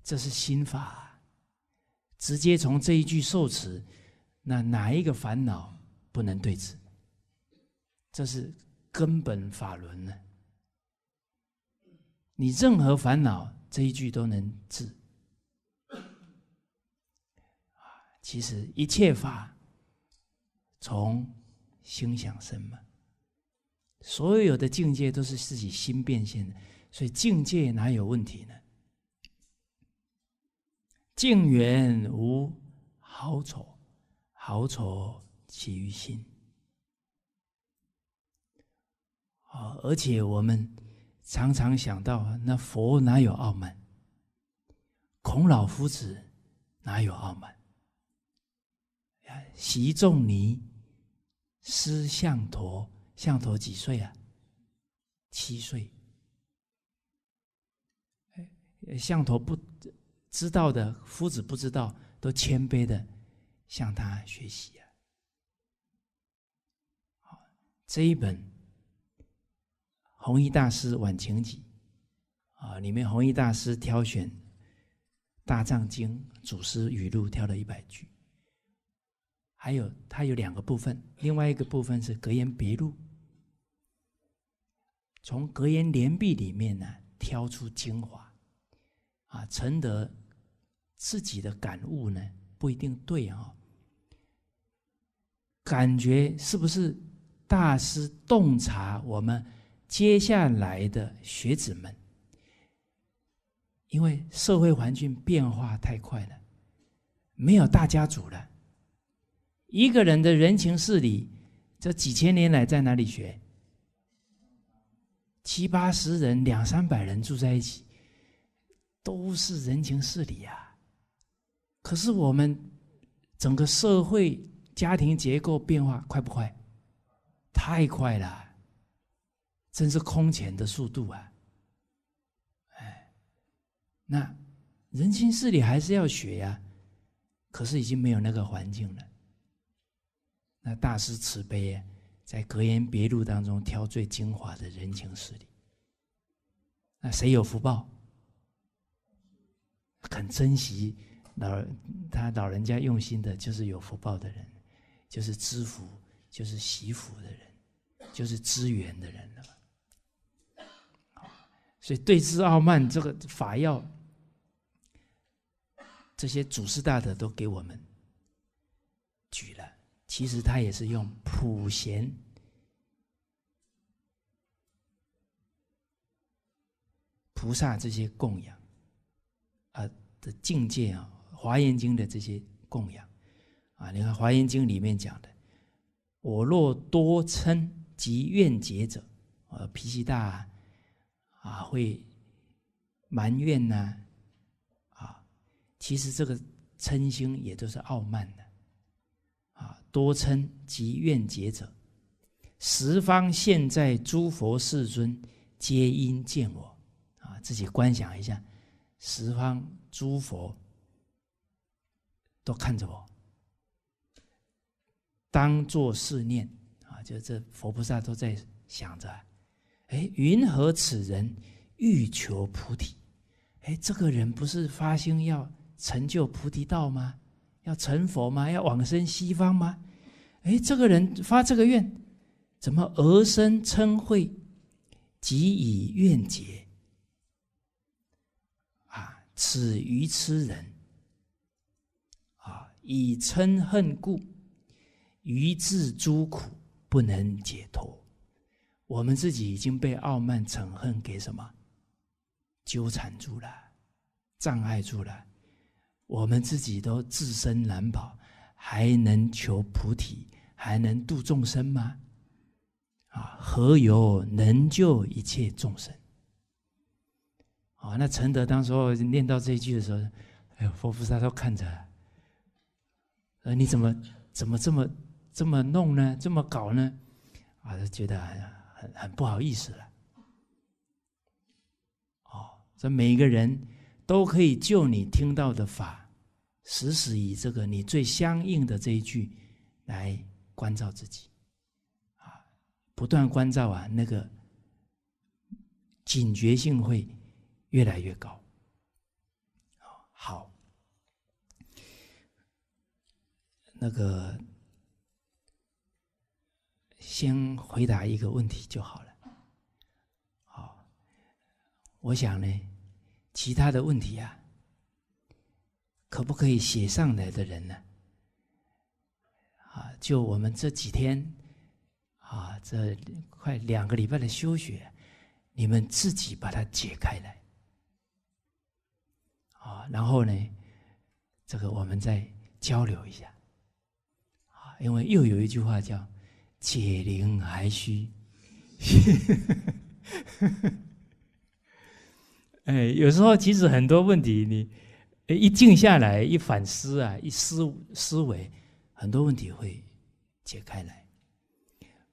这是心法，直接从这一句受持，那哪一个烦恼不能对治？这是根本法轮呢。你任何烦恼，这一句都能治。啊，其实一切法从心想生嘛，所有的境界都是自己心变现的，所以境界哪有问题呢？境缘无好丑，好丑起于心。而且我们。常常想到，那佛哪有傲慢？孔老夫子哪有傲慢？呀，习仲尼、师向陀，向陀几岁啊？七岁。相向陀不知道的，夫子不知道，都谦卑的向他学习啊。好，这一本。弘一大师晚晴集啊，里面弘一大师挑选《大藏经》祖师语录，挑了一百句。还有他有两个部分，另外一个部分是格言别录，从格言联璧里面呢挑出精华。啊，承德自己的感悟呢不一定对哦，感觉是不是大师洞察我们？接下来的学子们，因为社会环境变化太快了，没有大家族了，一个人的人情事理，这几千年来在哪里学？七八十人、两三百人住在一起，都是人情世理啊。可是我们整个社会家庭结构变化快不快？太快了。真是空前的速度啊！哎，那人情世理还是要学呀，可是已经没有那个环境了。那大师慈悲啊，在格言别录当中挑最精华的人情世理。那谁有福报？很珍惜老他老人家用心的，就是有福报的人，就是知福，就是惜福的人，就是支援的人了。所以，对峙傲慢这个法要，这些祖师大德都给我们举了。其实他也是用普贤菩萨这些供养啊的境界啊，《华严经》的这些供养啊。你看《华严经》里面讲的：“我若多嗔及怨结者，啊，脾气大。”啊，会埋怨呢，啊，其实这个嗔心也都是傲慢的，啊，多嗔及怨结者，十方现在诸佛世尊皆因见我，啊，自己观想一下，十方诸佛都看着我，当作是念，啊，就这佛菩萨都在想着。哎，云何此人欲求菩提？哎，这个人不是发心要成就菩提道吗？要成佛吗？要往生西方吗？哎，这个人发这个愿，怎么而生嗔恚，即以愿结？啊，此愚痴人，啊，以嗔恨故，愚自诸苦，不能解脱。我们自己已经被傲慢、嗔恨给什么纠缠住了、障碍住了，我们自己都自身难保，还能求菩提、还能度众生吗？啊，何由能救一切众生？啊，那承德当时候念到这一句的时候，哎，佛菩萨都看着，呃，你怎么怎么这么这么弄呢？这么搞呢？啊，就觉得。很很不好意思了，哦，这每个人都可以就你听到的法，时时以这个你最相应的这一句来关照自己，啊，不断关照啊，那个警觉性会越来越高。好，那个。先回答一个问题就好了。好，我想呢，其他的问题啊，可不可以写上来的人呢？啊，就我们这几天，啊，这快两个礼拜的休学，你们自己把它解开来，啊，然后呢，这个我们再交流一下，啊，因为又有一句话叫。解铃还需，(laughs) 哎，有时候其实很多问题，你一静下来，一反思啊，一思思维，很多问题会解开来。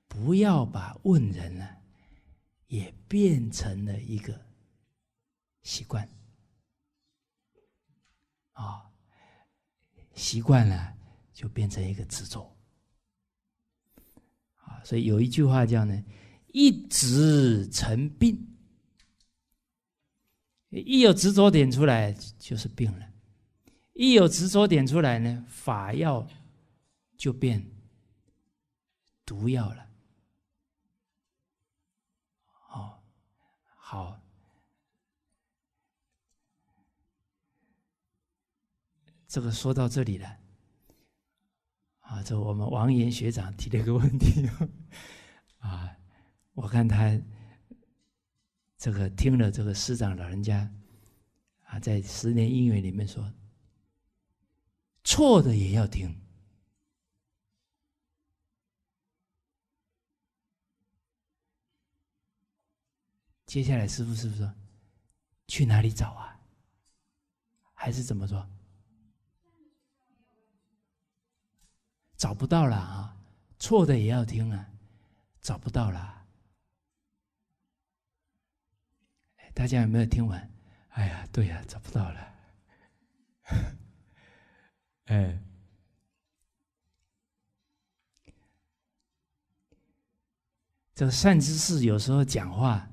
不要把问人呢，也变成了一个习惯，啊，习惯了就变成一个执着。所以有一句话叫呢，一直成病，一有执着点出来就是病了，一有执着点出来呢，法药就变毒药了。好，好，这个说到这里了。啊，这我们王岩学长提了一个问题，啊，我看他这个听了这个师长老人家，啊，在《十年因缘》里面说，错的也要听。接下来师傅是不是说去哪里找啊？还是怎么说？找不到了啊！错的也要听啊！找不到了，哎，大家有没有听完？哎呀，对呀，找不到了。(laughs) 哎，这个善知识有时候讲话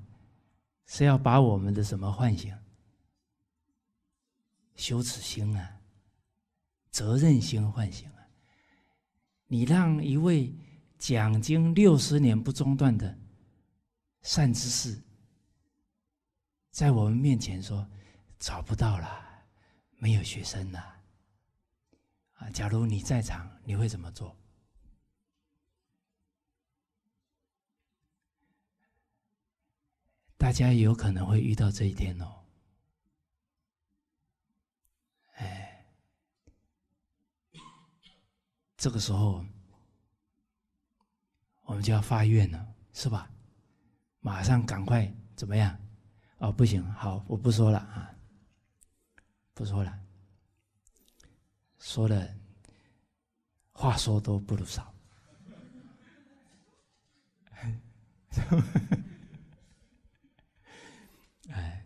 是要把我们的什么唤醒？羞耻心啊，责任心唤醒。你让一位讲经六十年不中断的善知识，在我们面前说找不到了，没有学生了。啊，假如你在场，你会怎么做？大家有可能会遇到这一天哦。这个时候，我们就要发愿了，是吧？马上赶快怎么样？哦，不行，好，我不说了啊，不说了。说的话说多不如少。(laughs) 哎，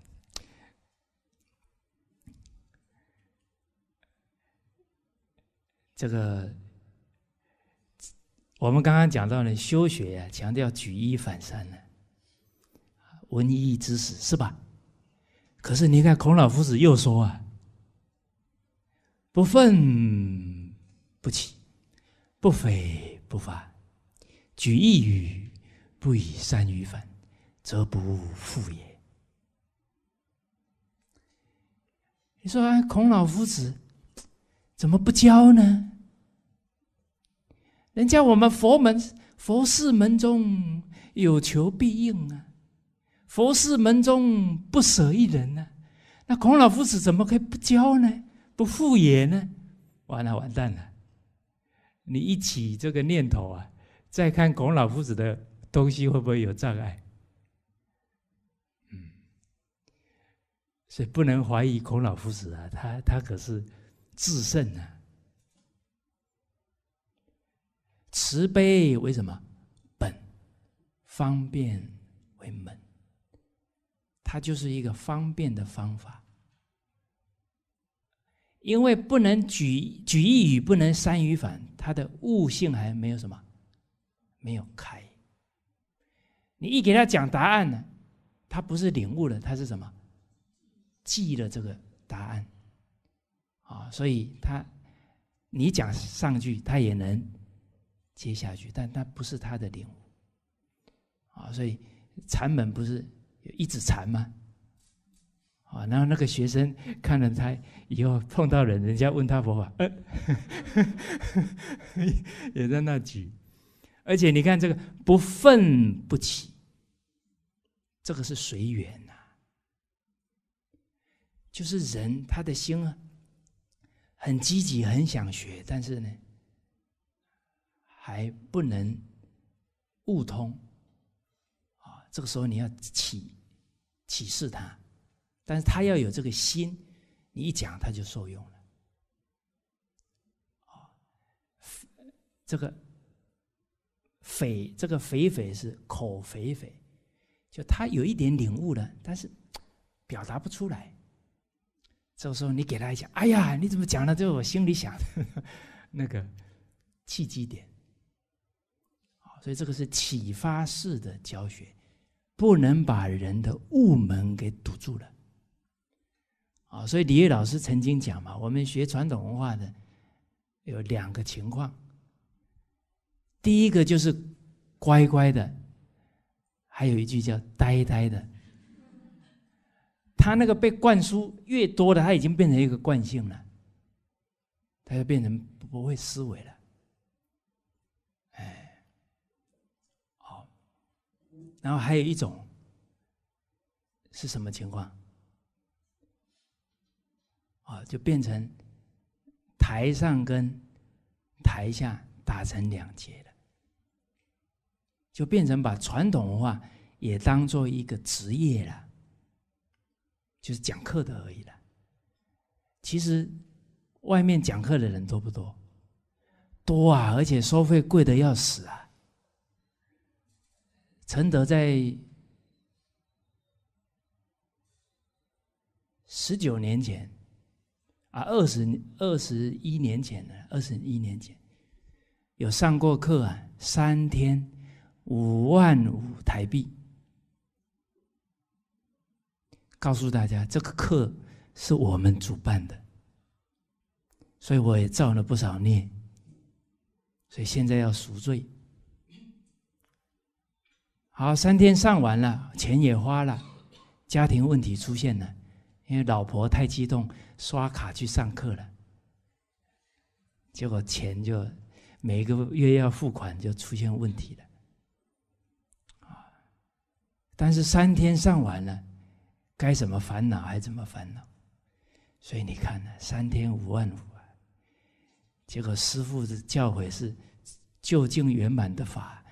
这个。我们刚刚讲到呢，修学呀，强调举一反三呢，文艺知识是吧？可是你看孔老夫子又说啊，不愤不启，不悱不发，举一隅不以三隅反，则不复也。你说孔老夫子怎么不教呢？人家我们佛门佛寺门中有求必应啊，佛寺门中不舍一人呢，那孔老夫子怎么可以不教呢？不复言呢？完了，完蛋了！你一起这个念头啊，再看孔老夫子的东西会不会有障碍？嗯，所以不能怀疑孔老夫子啊，他他可是至圣呢。慈悲为什么本方便为门？它就是一个方便的方法。因为不能举举一语，不能三语反，他的悟性还没有什么，没有开。你一给他讲答案呢，他不是领悟了，他是什么？记了这个答案啊，所以他你讲上句，他也能。接下去，但那不是他的领悟啊！所以禅门不是一直禅吗？啊，然后那个学生看了他以后，碰到人，人家问他佛法，呃、(laughs) 也在那举。而且你看这个不愤不起，这个是随缘呐。就是人他的心啊，很积极，很想学，但是呢。还不能悟通啊！这个时候你要启启示他，但是他要有这个心，你一讲他就受用了。啊，这个“匪”这个“匪匪”是口“匪匪”，就他有一点领悟了，但是表达不出来。这个时候你给他一讲，哎呀，你怎么讲的？就是我心里想的，(laughs) 那个契机点。所以这个是启发式的教学，不能把人的物门给堵住了啊！所以李玉老师曾经讲嘛，我们学传统文化的有两个情况：第一个就是乖乖的，还有一句叫呆呆的。他那个被灌输越多的，他已经变成一个惯性了，他就变成不会思维了。然后还有一种是什么情况？啊，就变成台上跟台下打成两截了，就变成把传统文化也当做一个职业了，就是讲课的而已了。其实外面讲课的人多不多？多啊，而且收费贵的要死啊。承德在十九年前啊，二十、二十一年前呢，二十一年前有上过课啊，三天五万五台币。告诉大家，这个课是我们主办的，所以我也造了不少孽，所以现在要赎罪。好，三天上完了，钱也花了，家庭问题出现了，因为老婆太激动，刷卡去上课了，结果钱就每个月要付款，就出现问题了。啊，但是三天上完了，该怎么烦恼还怎么烦恼，所以你看呢，三天五万五，结果师傅的教诲是：究竟圆满的法，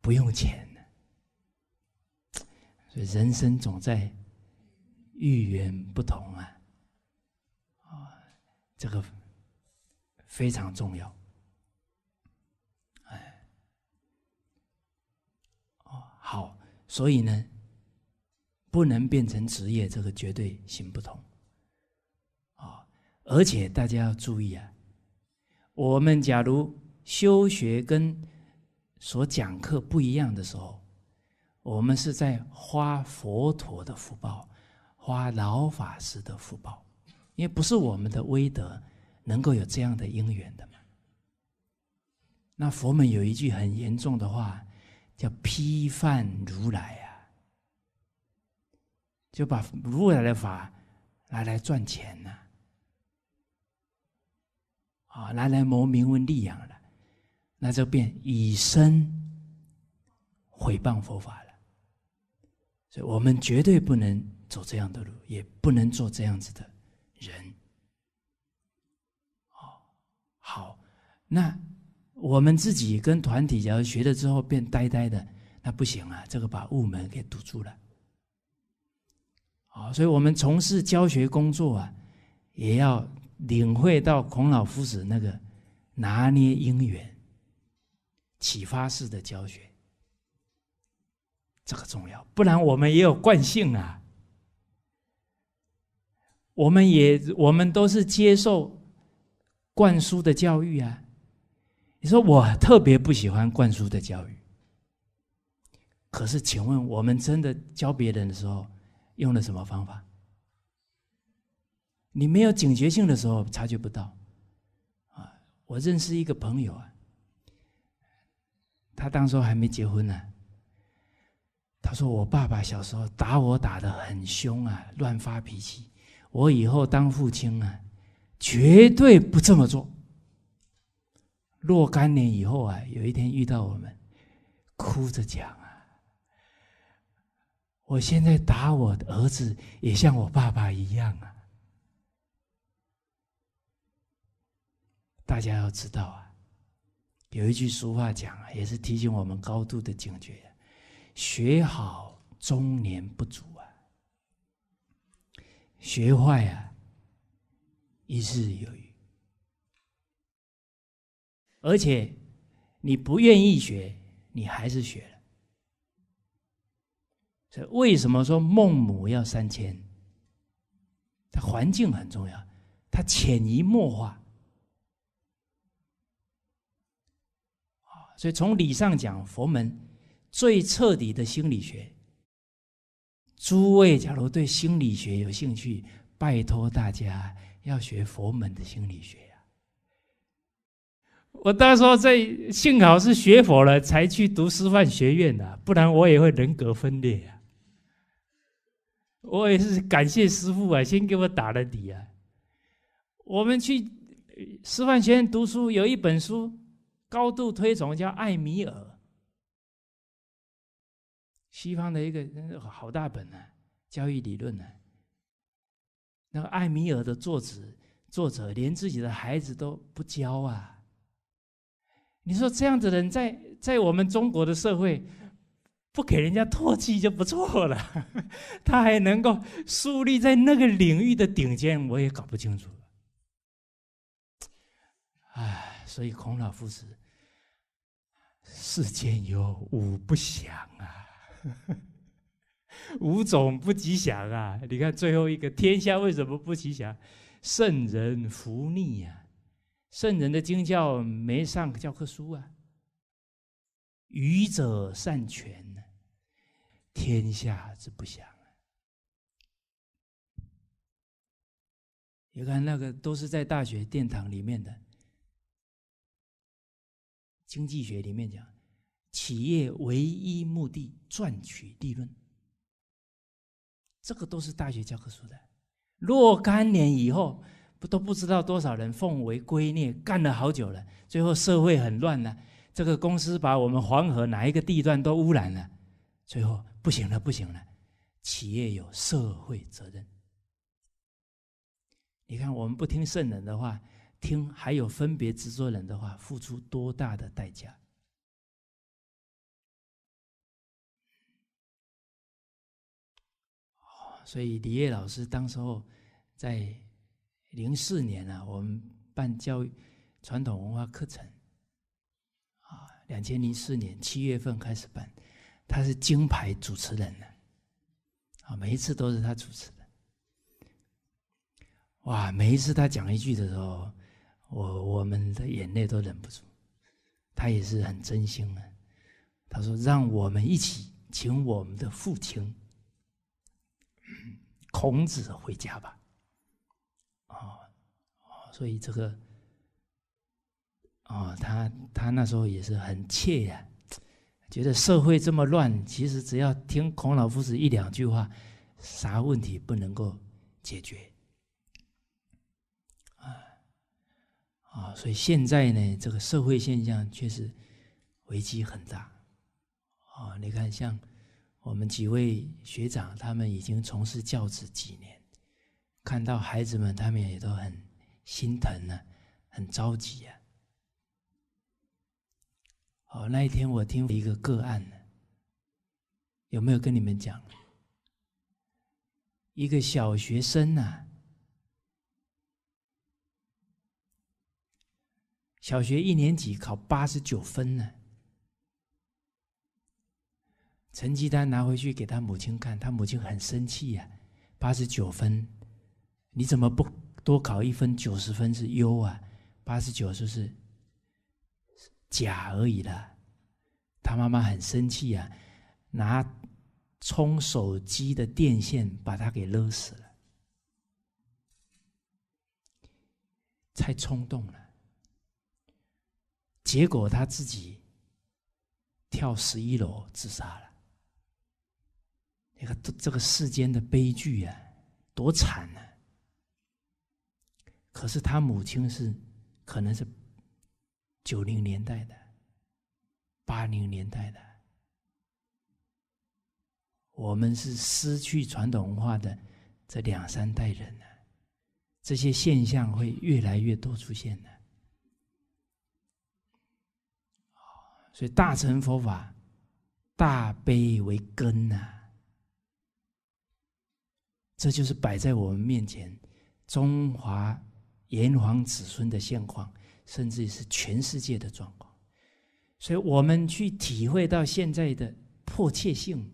不用钱。所以人生总在遇缘不同啊，啊，这个非常重要。哎，哦，好，所以呢，不能变成职业，这个绝对行不通。啊，而且大家要注意啊，我们假如修学跟所讲课不一样的时候。我们是在花佛陀的福报，花老法师的福报，因为不是我们的威德能够有这样的因缘的嘛。那佛门有一句很严重的话，叫批判如来啊，就把如来的法拿来赚钱了，啊，拿来谋名闻利养了，那就变以身毁谤佛法了。所以我们绝对不能走这样的路，也不能做这样子的人。哦，好，那我们自己跟团体，假如学了之后变呆呆的，那不行啊！这个把雾门给堵住了。好，所以我们从事教学工作啊，也要领会到孔老夫子那个拿捏因缘、启发式的教学。这个重要，不然我们也有惯性啊。我们也我们都是接受灌输的教育啊。你说我特别不喜欢灌输的教育，可是请问我们真的教别人的时候用了什么方法？你没有警觉性的时候，察觉不到。啊，我认识一个朋友啊，他当初还没结婚呢。他说：“我爸爸小时候打我打的很凶啊，乱发脾气。我以后当父亲啊，绝对不这么做。若干年以后啊，有一天遇到我们，哭着讲啊，我现在打我的儿子也像我爸爸一样啊。大家要知道啊，有一句俗话讲，啊，也是提醒我们高度的警觉。”学好，中年不足啊；学坏啊，一日有余。而且，你不愿意学，你还是学了。所以，为什么说孟母要三迁？它环境很重要，它潜移默化。所以从理上讲，佛门。最彻底的心理学，诸位，假如对心理学有兴趣，拜托大家要学佛门的心理学呀！我当时候在，幸好是学佛了，才去读师范学院的，不然我也会人格分裂呀！我也是感谢师父啊，先给我打了底啊！我们去师范学院读书，有一本书高度推崇，叫《艾米尔》。西方的一个好大本呢，交易理论呢，那个《艾米尔》的作者，作者连自己的孩子都不教啊！你说这样的人在在我们中国的社会，不给人家唾弃就不错了，(laughs) 他还能够树立在那个领域的顶尖，我也搞不清楚唉，所以孔老夫子，世间有五不祥啊！(laughs) 五种不吉祥啊！你看最后一个，天下为什么不吉祥？圣人伏逆呀，圣人的经教没上教科书啊，愚者善权呢，天下之不祥。啊！你看那个都是在大学殿堂里面的经济学里面讲。企业唯一目的赚取利润，这个都是大学教科书的。若干年以后，不都不知道多少人奉为圭臬，干了好久了，最后社会很乱了。这个公司把我们黄河哪一个地段都污染了，最后不行了，不行了。企业有社会责任。你看，我们不听圣人的话，听还有分别执着人的话，付出多大的代价？所以李烨老师当时候在零四年啊，我们办教育传统文化课程啊，两千零四年七月份开始办，他是金牌主持人呢，啊，每一次都是他主持的。哇，每一次他讲一句的时候，我我们的眼泪都忍不住。他也是很真心的，他说：“让我们一起请我们的父亲。”孔子回家吧，啊，哦，所以这个，啊，他他那时候也是很怯呀，觉得社会这么乱，其实只要听孔老夫子一两句话，啥问题不能够解决，啊，啊，所以现在呢，这个社会现象确实危机很大，啊，你看像。我们几位学长，他们已经从事教职几年，看到孩子们，他们也都很心疼呢，很着急呀。哦，那一天我听一个个案呢，有没有跟你们讲？一个小学生啊，小学一年级考八十九分呢。成绩单拿回去给他母亲看，他母亲很生气呀，八十九分，你怎么不多考一分，九十分是优啊，八十九就是假而已啦。他妈妈很生气呀，拿充手机的电线把他给勒死了，太冲动了。结果他自己跳十一楼自杀了。你看，这个世间的悲剧呀，多惨啊！可是他母亲是，可能是九零年代的、八零年代的。我们是失去传统文化的这两三代人啊，这些现象会越来越多出现的。所以，大乘佛法大悲为根呐。这就是摆在我们面前，中华炎黄子孙的现况，甚至是全世界的状况。所以我们去体会到现在的迫切性，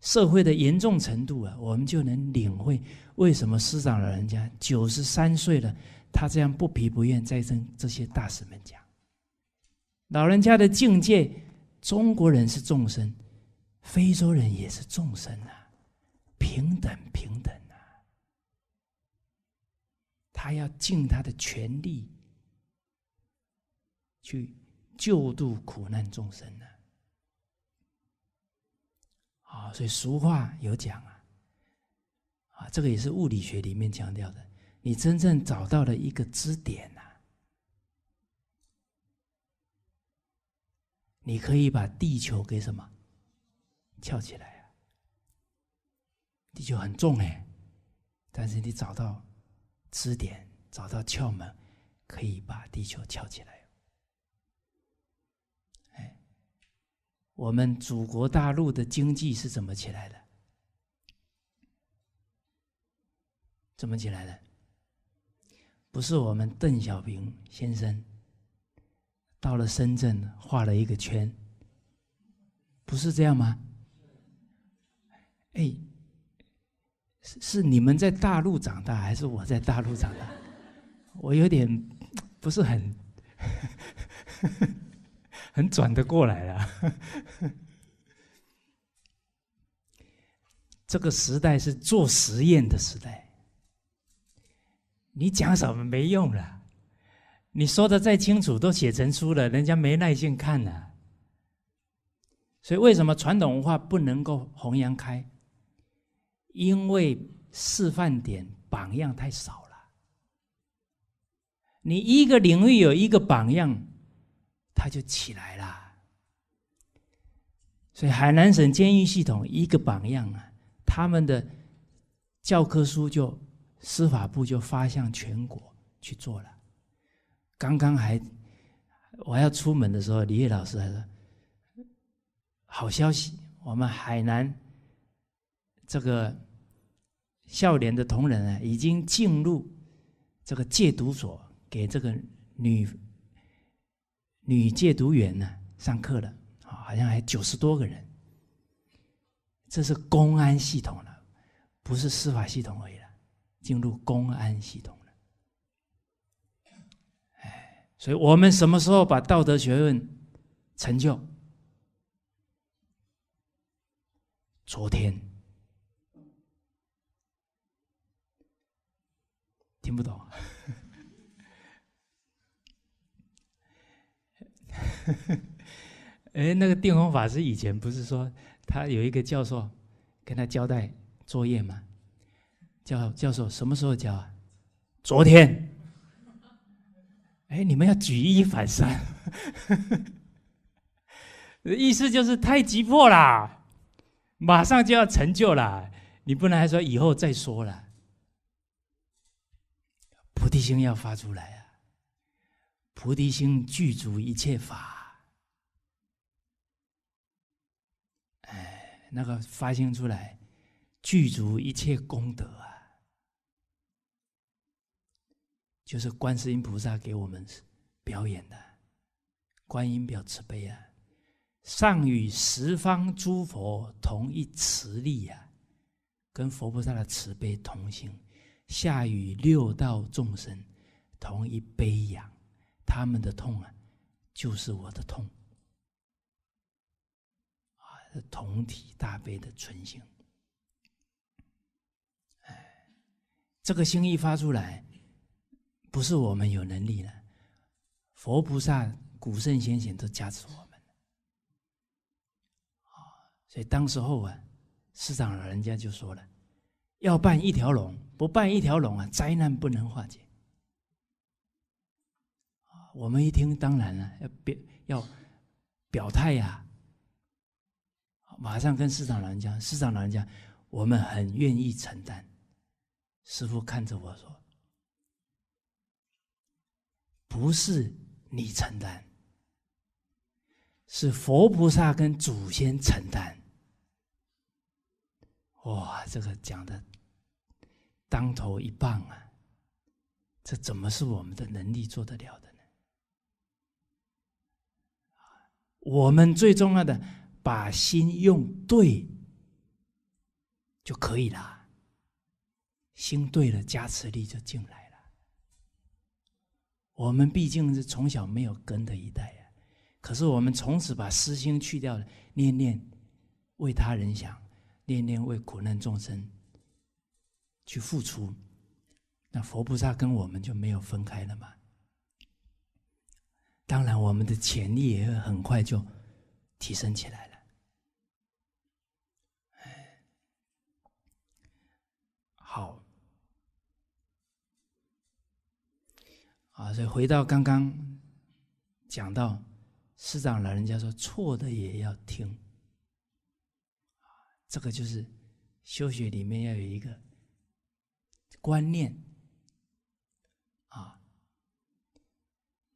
社会的严重程度啊，我们就能领会为什么师长老人家九十三岁了，他这样不疲不厌在跟这些大师们讲。老人家的境界，中国人是众生，非洲人也是众生啊。平等，平等啊！他要尽他的全力去救度苦难众生呢。啊，所以俗话有讲啊，啊，这个也是物理学里面强调的。你真正找到了一个支点呐，你可以把地球给什么翘起来。地球很重哎，但是你找到支点，找到窍门，可以把地球翘起来。哎，我们祖国大陆的经济是怎么起来的？怎么起来的？不是我们邓小平先生到了深圳画了一个圈，不是这样吗？哎。是是你们在大陆长大，还是我在大陆长大？(laughs) 我有点不是很很转得过来了。这个时代是做实验的时代，你讲什么没用了？你说的再清楚，都写成书了，人家没耐心看啊。所以为什么传统文化不能够弘扬开？因为示范点榜样太少了，你一个领域有一个榜样，他就起来了。所以海南省监狱系统一个榜样啊，他们的教科书就司法部就发向全国去做了。刚刚还我要出门的时候，李毅老师还说好消息，我们海南这个。孝廉的同仁啊，已经进入这个戒毒所，给这个女女戒毒员呢上课了，啊，好像还九十多个人。这是公安系统了，不是司法系统而已了，进入公安系统了。哎，所以我们什么时候把道德学问成就？昨天。听不懂。哎，(laughs) 那个定弘法师以前不是说他有一个教授跟他交代作业吗？叫教授什么时候交啊？昨天。哎，你们要举一反三，(laughs) 意思就是太急迫啦，马上就要成就了，你不能还说以后再说了。菩提心要发出来啊！菩提心具足一切法，哎，那个发心出来，具足一切功德啊！就是观世音菩萨给我们表演的，观音表慈悲啊，上与十方诸佛同一慈力啊，跟佛菩萨的慈悲同行。下雨，六道众生同一悲痒，他们的痛啊，就是我的痛。啊，同体大悲的存心。哎，这个心一发出来，不是我们有能力了，佛菩萨、古圣先贤都加持我们。啊，所以当时候啊，师长老人家就说了，要办一条龙。不办一条龙啊，灾难不能化解。我们一听当然了，要表要表态呀，马上跟市长老人家，市长老人家，我们很愿意承担。师傅看着我说：“不是你承担，是佛菩萨跟祖先承担。”哇，这个讲的。当头一棒啊！这怎么是我们的能力做得了的呢？我们最重要的把心用对就可以了，心对了，加持力就进来了。我们毕竟是从小没有根的一代啊，可是我们从此把私心去掉了，念念为他人想，念念为苦难众生。去付出，那佛菩萨跟我们就没有分开了嘛。当然，我们的潜力也会很快就提升起来了。哎，好，啊，所以回到刚刚讲到，师长老人家说错的也要听，这个就是修学里面要有一个。观念啊，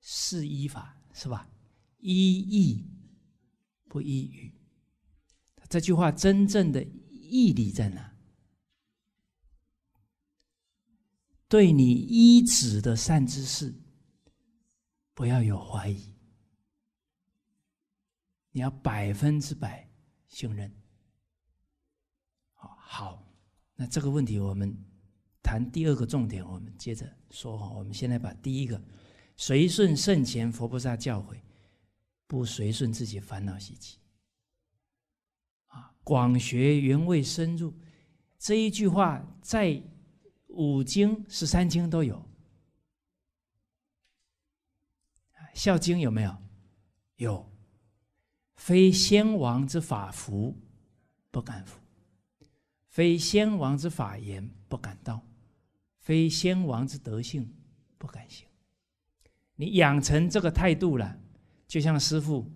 是依法是吧？依义不依语，这句话真正的义理在哪？对你依止的善知识，不要有怀疑，你要百分之百信任。好，那这个问题我们。谈第二个重点，我们接着说哈。我们现在把第一个，随顺圣前佛菩萨教诲，不随顺自己烦恼习气，啊，广学原味深入这一句话，在五经十三经都有，《孝经》有没有？有，非先王之法服不敢服，非先王之法言不敢道。非先王之德性，不敢行。你养成这个态度了，就像师父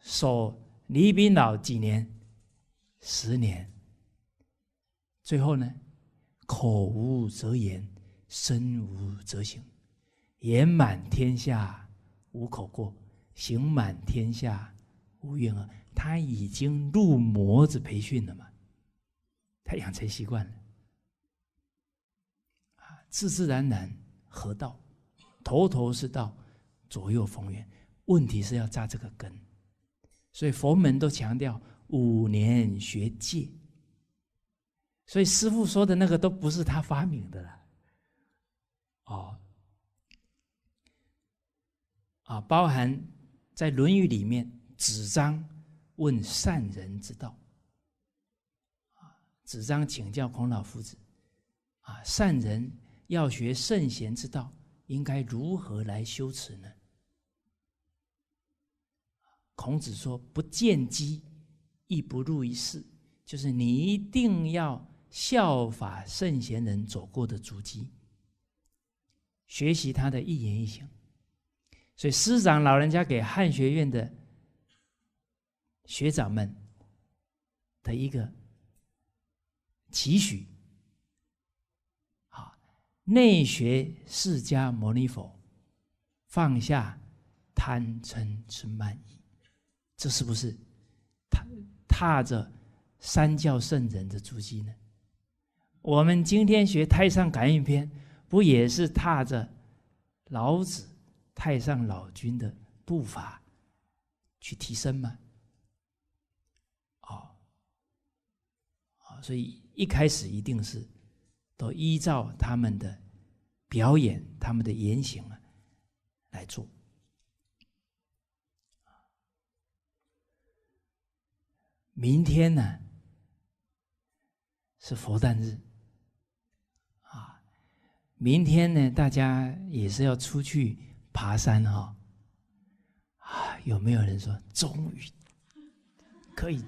守你比老几年、十年，最后呢，口无则言，身无则行。言满天下无口过，行满天下无怨恶。”他已经入模子培训了嘛，他养成习惯了。自自然然，河道？头头是道，左右逢源。问题是要扎这个根，所以佛门都强调五年学戒。所以师傅说的那个都不是他发明的了。哦，啊，包含在《论语》里面，子张问善人之道，啊，子张请教孔老夫子，啊，善人。要学圣贤之道，应该如何来修持呢？孔子说：“不见机，亦不入一事。”就是你一定要效法圣贤人走过的足迹，学习他的一言一行。所以，师长老人家给汉学院的学长们的一个期许。内学释迦牟尼佛，放下贪嗔痴慢疑，这是不是踏踏着三教圣人的足迹呢？我们今天学《太上感应篇》，不也是踏着老子、太上老君的步伐去提升吗？哦，所以一开始一定是。都依照他们的表演、他们的言行啊来做。明天呢是佛诞日啊，明天呢大家也是要出去爬山哈啊？有没有人说终于可以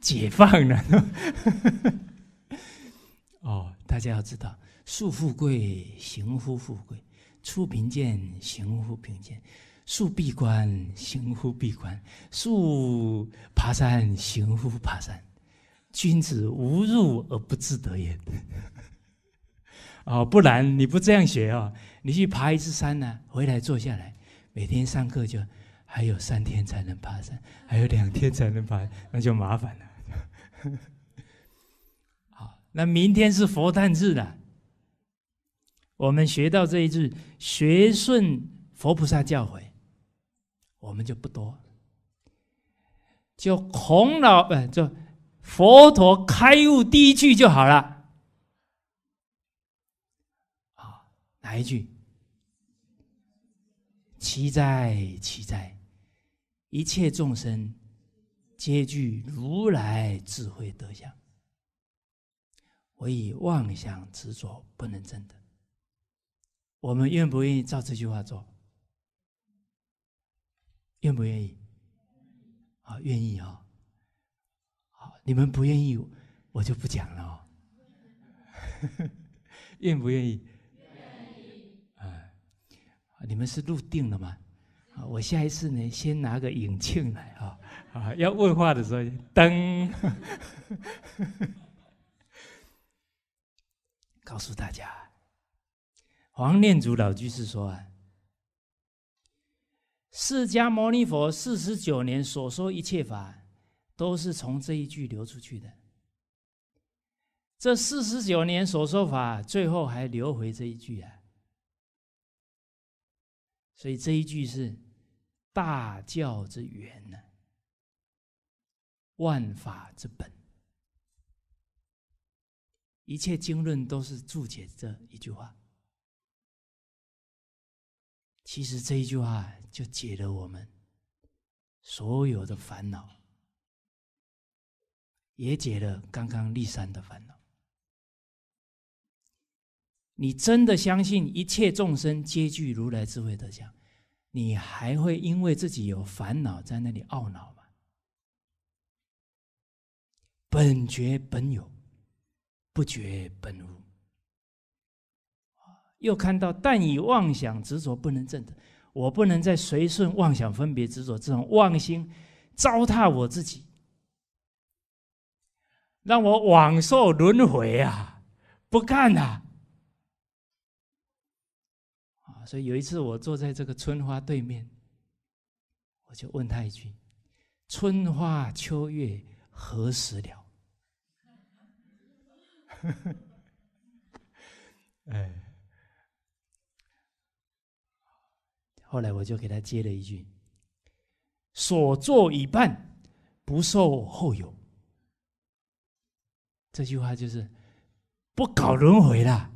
解放了？(laughs) 哦。大家要知道，树富贵，行乎富贵；出贫贱，行乎贫贱；树闭关，行乎闭关；树爬山，行乎爬山。君子无入而不自得也。(laughs) 哦，不然你不这样学哦，你去爬一次山呢？回来坐下来，每天上课就还有三天才能爬山，还有两天才能爬，那就麻烦了。那明天是佛诞日了，我们学到这一句，学顺佛菩萨教诲，我们就不多，就孔老呃，就佛陀开悟第一句就好了。好，哪一句？奇哉奇哉，一切众生皆具如来智慧德相。所以妄想执着不能真的，我们愿不愿意照这句话做？愿不愿意？好，愿意啊！好，你们不愿意，我就不讲了哦。(laughs) 愿不愿意？愿意。啊，你们是入定了吗？好，我下一次呢，先拿个引磬来啊！啊，要问话的时候，噔。告诉大家，黄念祖老居士说啊，释迦牟尼佛四十九年所说一切法，都是从这一句流出去的。这四十九年所说法，最后还留回这一句啊。所以这一句是大教之源呢，万法之本。一切经论都是注解这一句话。其实这一句话就解了我们所有的烦恼，也解了刚刚立山的烦恼。你真的相信一切众生皆具如来智慧德相，你还会因为自己有烦恼在那里懊恼吗？本觉本有。不觉本无，又看到但以妄想执着不能证的，我不能再随顺妄想分别执着，这种妄心糟蹋我自己，让我枉受轮回啊！不干了！啊！所以有一次我坐在这个春花对面，我就问他一句：“春花秋月何时了？”呵呵，哎，后来我就给他接了一句：“所作一半不受后有。”这句话就是不搞轮回了，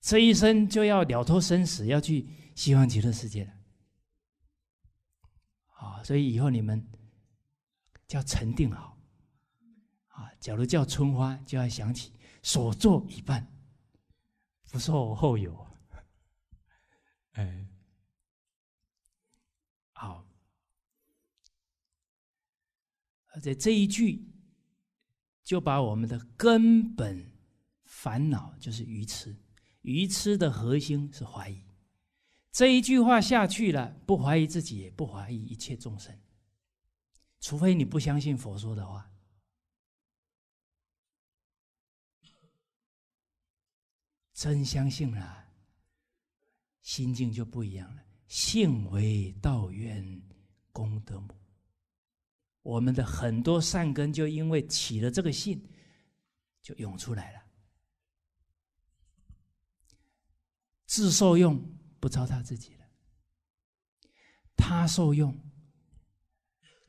这一生就要了脱生死，要去西方极乐世界了。啊，所以以后你们叫陈定好，啊，假如叫春花，就要想起。所作一半，不受后有。哎，好。而且这一句就把我们的根本烦恼就是愚痴，愚痴的核心是怀疑。这一句话下去了，不怀疑自己，也不怀疑一切众生，除非你不相信佛说的话。真相信了，心境就不一样了。性为道源，功德母。我们的很多善根，就因为起了这个信，就涌出来了。自受用不糟蹋自己了，他受用，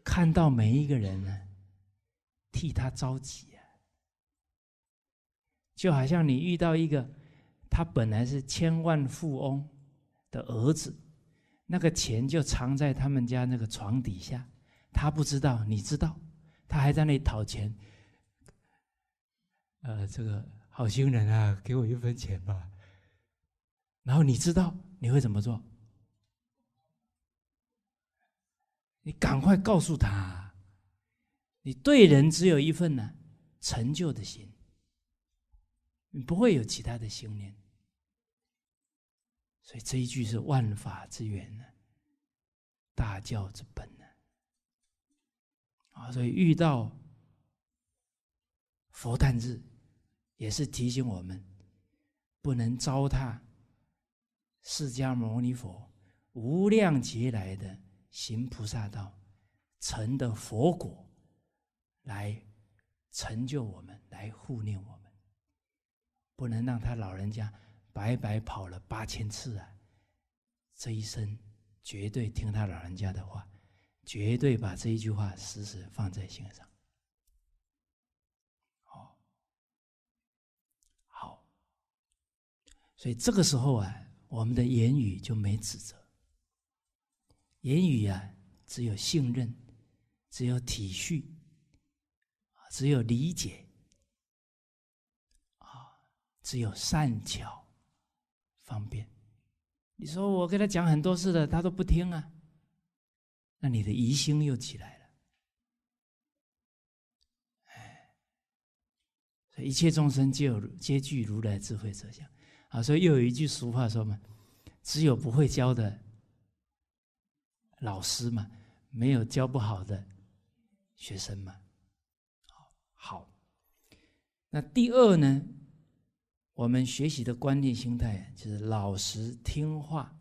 看到每一个人呢，替他着急啊，就好像你遇到一个。他本来是千万富翁的儿子，那个钱就藏在他们家那个床底下，他不知道，你知道，他还在那里讨钱。呃，这个好心人啊，给我一分钱吧。然后你知道你会怎么做？你赶快告诉他，你对人只有一份呢成就的心，你不会有其他的信念。所以这一句是万法之源呢，大教之本呢。啊，所以遇到佛诞日，也是提醒我们，不能糟蹋释迦牟尼佛无量劫来的行菩萨道成的佛果，来成就我们，来护念我们，不能让他老人家。白白跑了八千次啊！这一生绝对听他老人家的话，绝对把这一句话时时放在心上。哦，好。所以这个时候啊，我们的言语就没指责。言语啊，只有信任，只有体恤，啊，只有理解，啊，只有善巧。方便，你说我跟他讲很多事了，他都不听啊，那你的疑心又起来了。哎，所以一切众生皆有皆具如来智慧德相啊，所以又有一句俗话说嘛，只有不会教的老师嘛，没有教不好的学生嘛。好，那第二呢？我们学习的观念、心态就是老实、听话、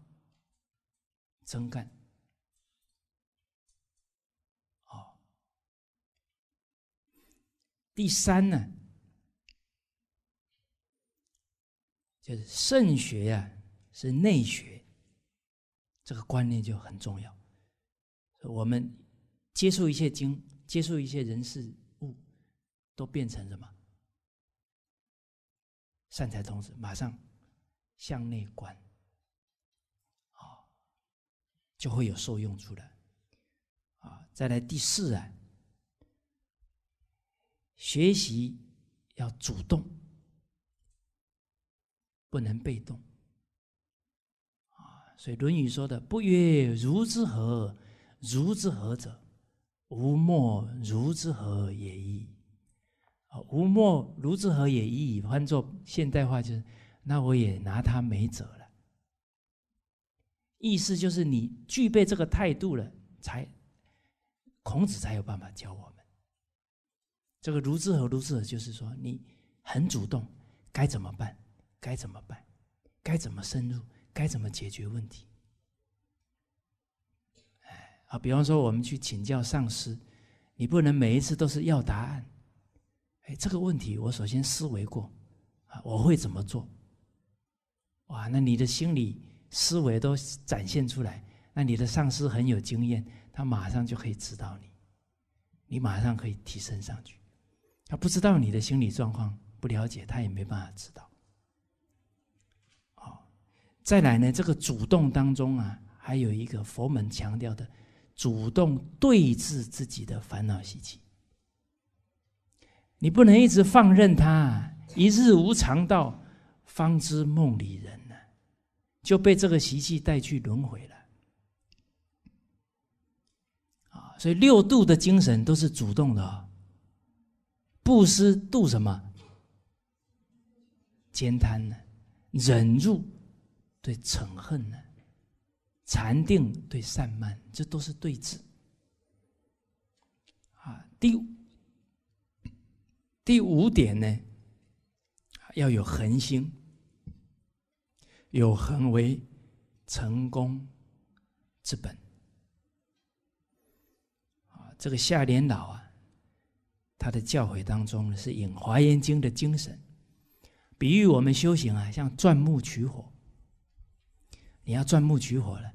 真干。哦，第三呢，就是肾学呀，是内学，这个观念就很重要。我们接触一些经、接触一些人事物，都变成什么？善财同子马上向内观，啊，就会有受用出来，啊，再来第四啊，学习要主动，不能被动，啊，所以《论语》说的“不曰如之何，如之何者，吾莫如之何也已”。吴莫如之何也一以换作现代化，就是那我也拿他没辙了。意思就是你具备这个态度了，才孔子才有办法教我们。这个“如之何，如之何”，就是说你很主动，该怎么办？该怎么办？该怎么深入？该怎么解决问题？哎啊，比方说我们去请教上师，你不能每一次都是要答案。哎，这个问题我首先思维过，啊，我会怎么做？哇，那你的心理思维都展现出来，那你的上司很有经验，他马上就可以指导你，你马上可以提升上去。他不知道你的心理状况，不了解，他也没办法知道。好，再来呢，这个主动当中啊，还有一个佛门强调的，主动对治自己的烦恼习气。你不能一直放任他，一日无常到，方知梦里人呢，就被这个习气带去轮回了。啊，所以六度的精神都是主动的，布施度什么，兼贪呢，忍辱对嗔恨呢，禅定对散漫，这都是对治。啊，第五。第五点呢，要有恒心，有恒为成功之本。啊，这个夏莲老啊，他的教诲当中是引《华严经》的精神，比喻我们修行啊，像钻木取火。你要钻木取火了，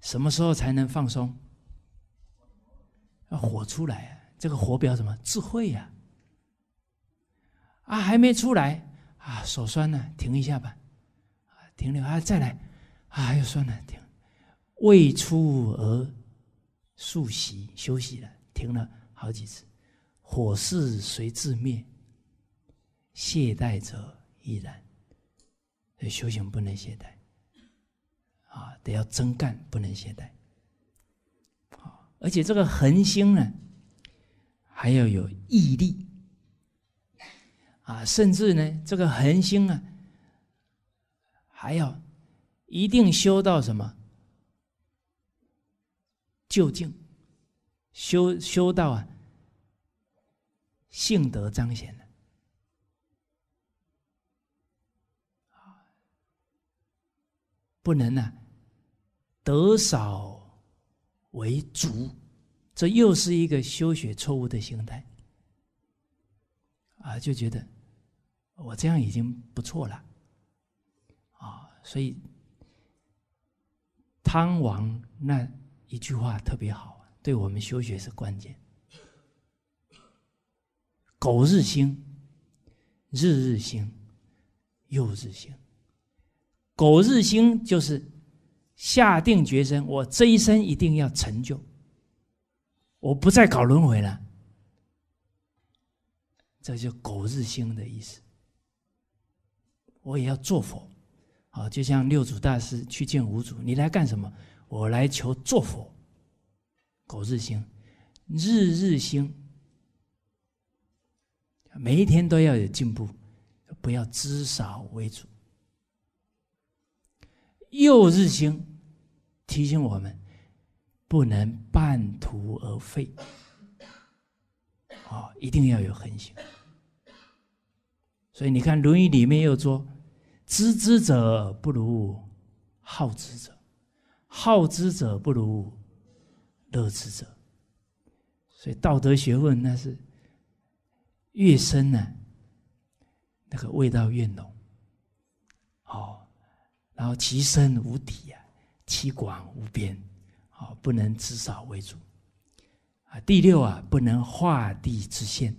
什么时候才能放松？要火出来啊！这个火表什么智慧呀？啊，还没出来！啊，手酸了，停一下吧。啊，停留啊，再来。啊，又酸了，停。未出而宿息休息了，停了好几次。火势随自灭，懈怠者亦然。所以修行不能懈怠。啊，得要真干，不能懈怠。啊，而且这个恒星呢，还要有毅力。啊，甚至呢，这个恒星啊，还要一定修到什么究竟？修修到啊，性德彰显不能呢，得少为足，这又是一个修学错误的心态啊，就觉得。我这样已经不错了，啊，所以“贪王那一句话特别好，对我们修学是关键。“苟日新，日日新，又日新。”“苟日新”就是下定决心，我这一生一定要成就，我不再搞轮回了。这就“苟日新”的意思。我也要做佛，啊，就像六祖大师去见五祖，你来干什么？我来求做佛。苟日星，日日星。每一天都要有进步，不要知少为主。又日星提醒我们不能半途而废，啊，一定要有恒心。所以你看《论语》里面又说：“知之者不如好之者，好之者不如乐之者。”所以道德学问那是越深呢，那个味道越浓。好，然后其深无底呀，其广无边，好，不能知少为主。啊，第六啊，不能画地之限。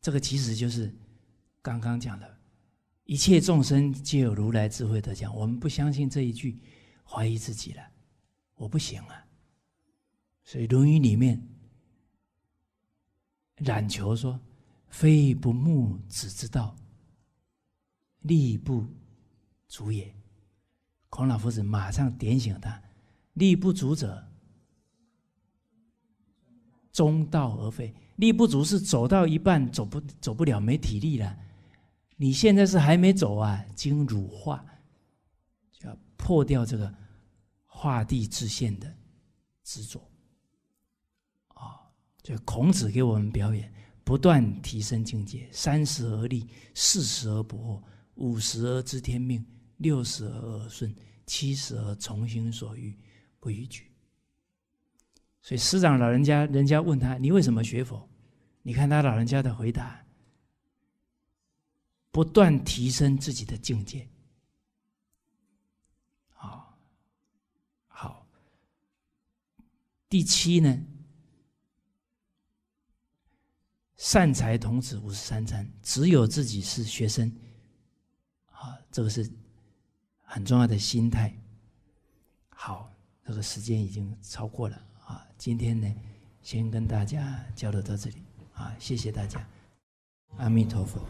这个其实就是刚刚讲的，一切众生皆有如来智慧的讲，我们不相信这一句，怀疑自己了，我不行啊。所以《论语》里面冉求说：“非不慕子之道，力不足也。”孔老夫子马上点醒了他：“力不足者，中道而废。”力不足是走到一半走不走不了，没体力了。你现在是还没走啊，经乳化，就要破掉这个画地自限的执着啊！就孔子给我们表演，不断提升境界：三十而立，四十而不惑，五十而知天命，六十而耳顺，七十而从心所欲，不逾矩。所以师长老人家人家问他：“你为什么学佛？”你看他老人家的回答，不断提升自己的境界。好，好，第七呢？善财童子五十三参，只有自己是学生。啊，这个是很重要的心态。好，这个时间已经超过了啊。今天呢，先跟大家交流到这里。啊，谢谢大家，阿弥陀佛。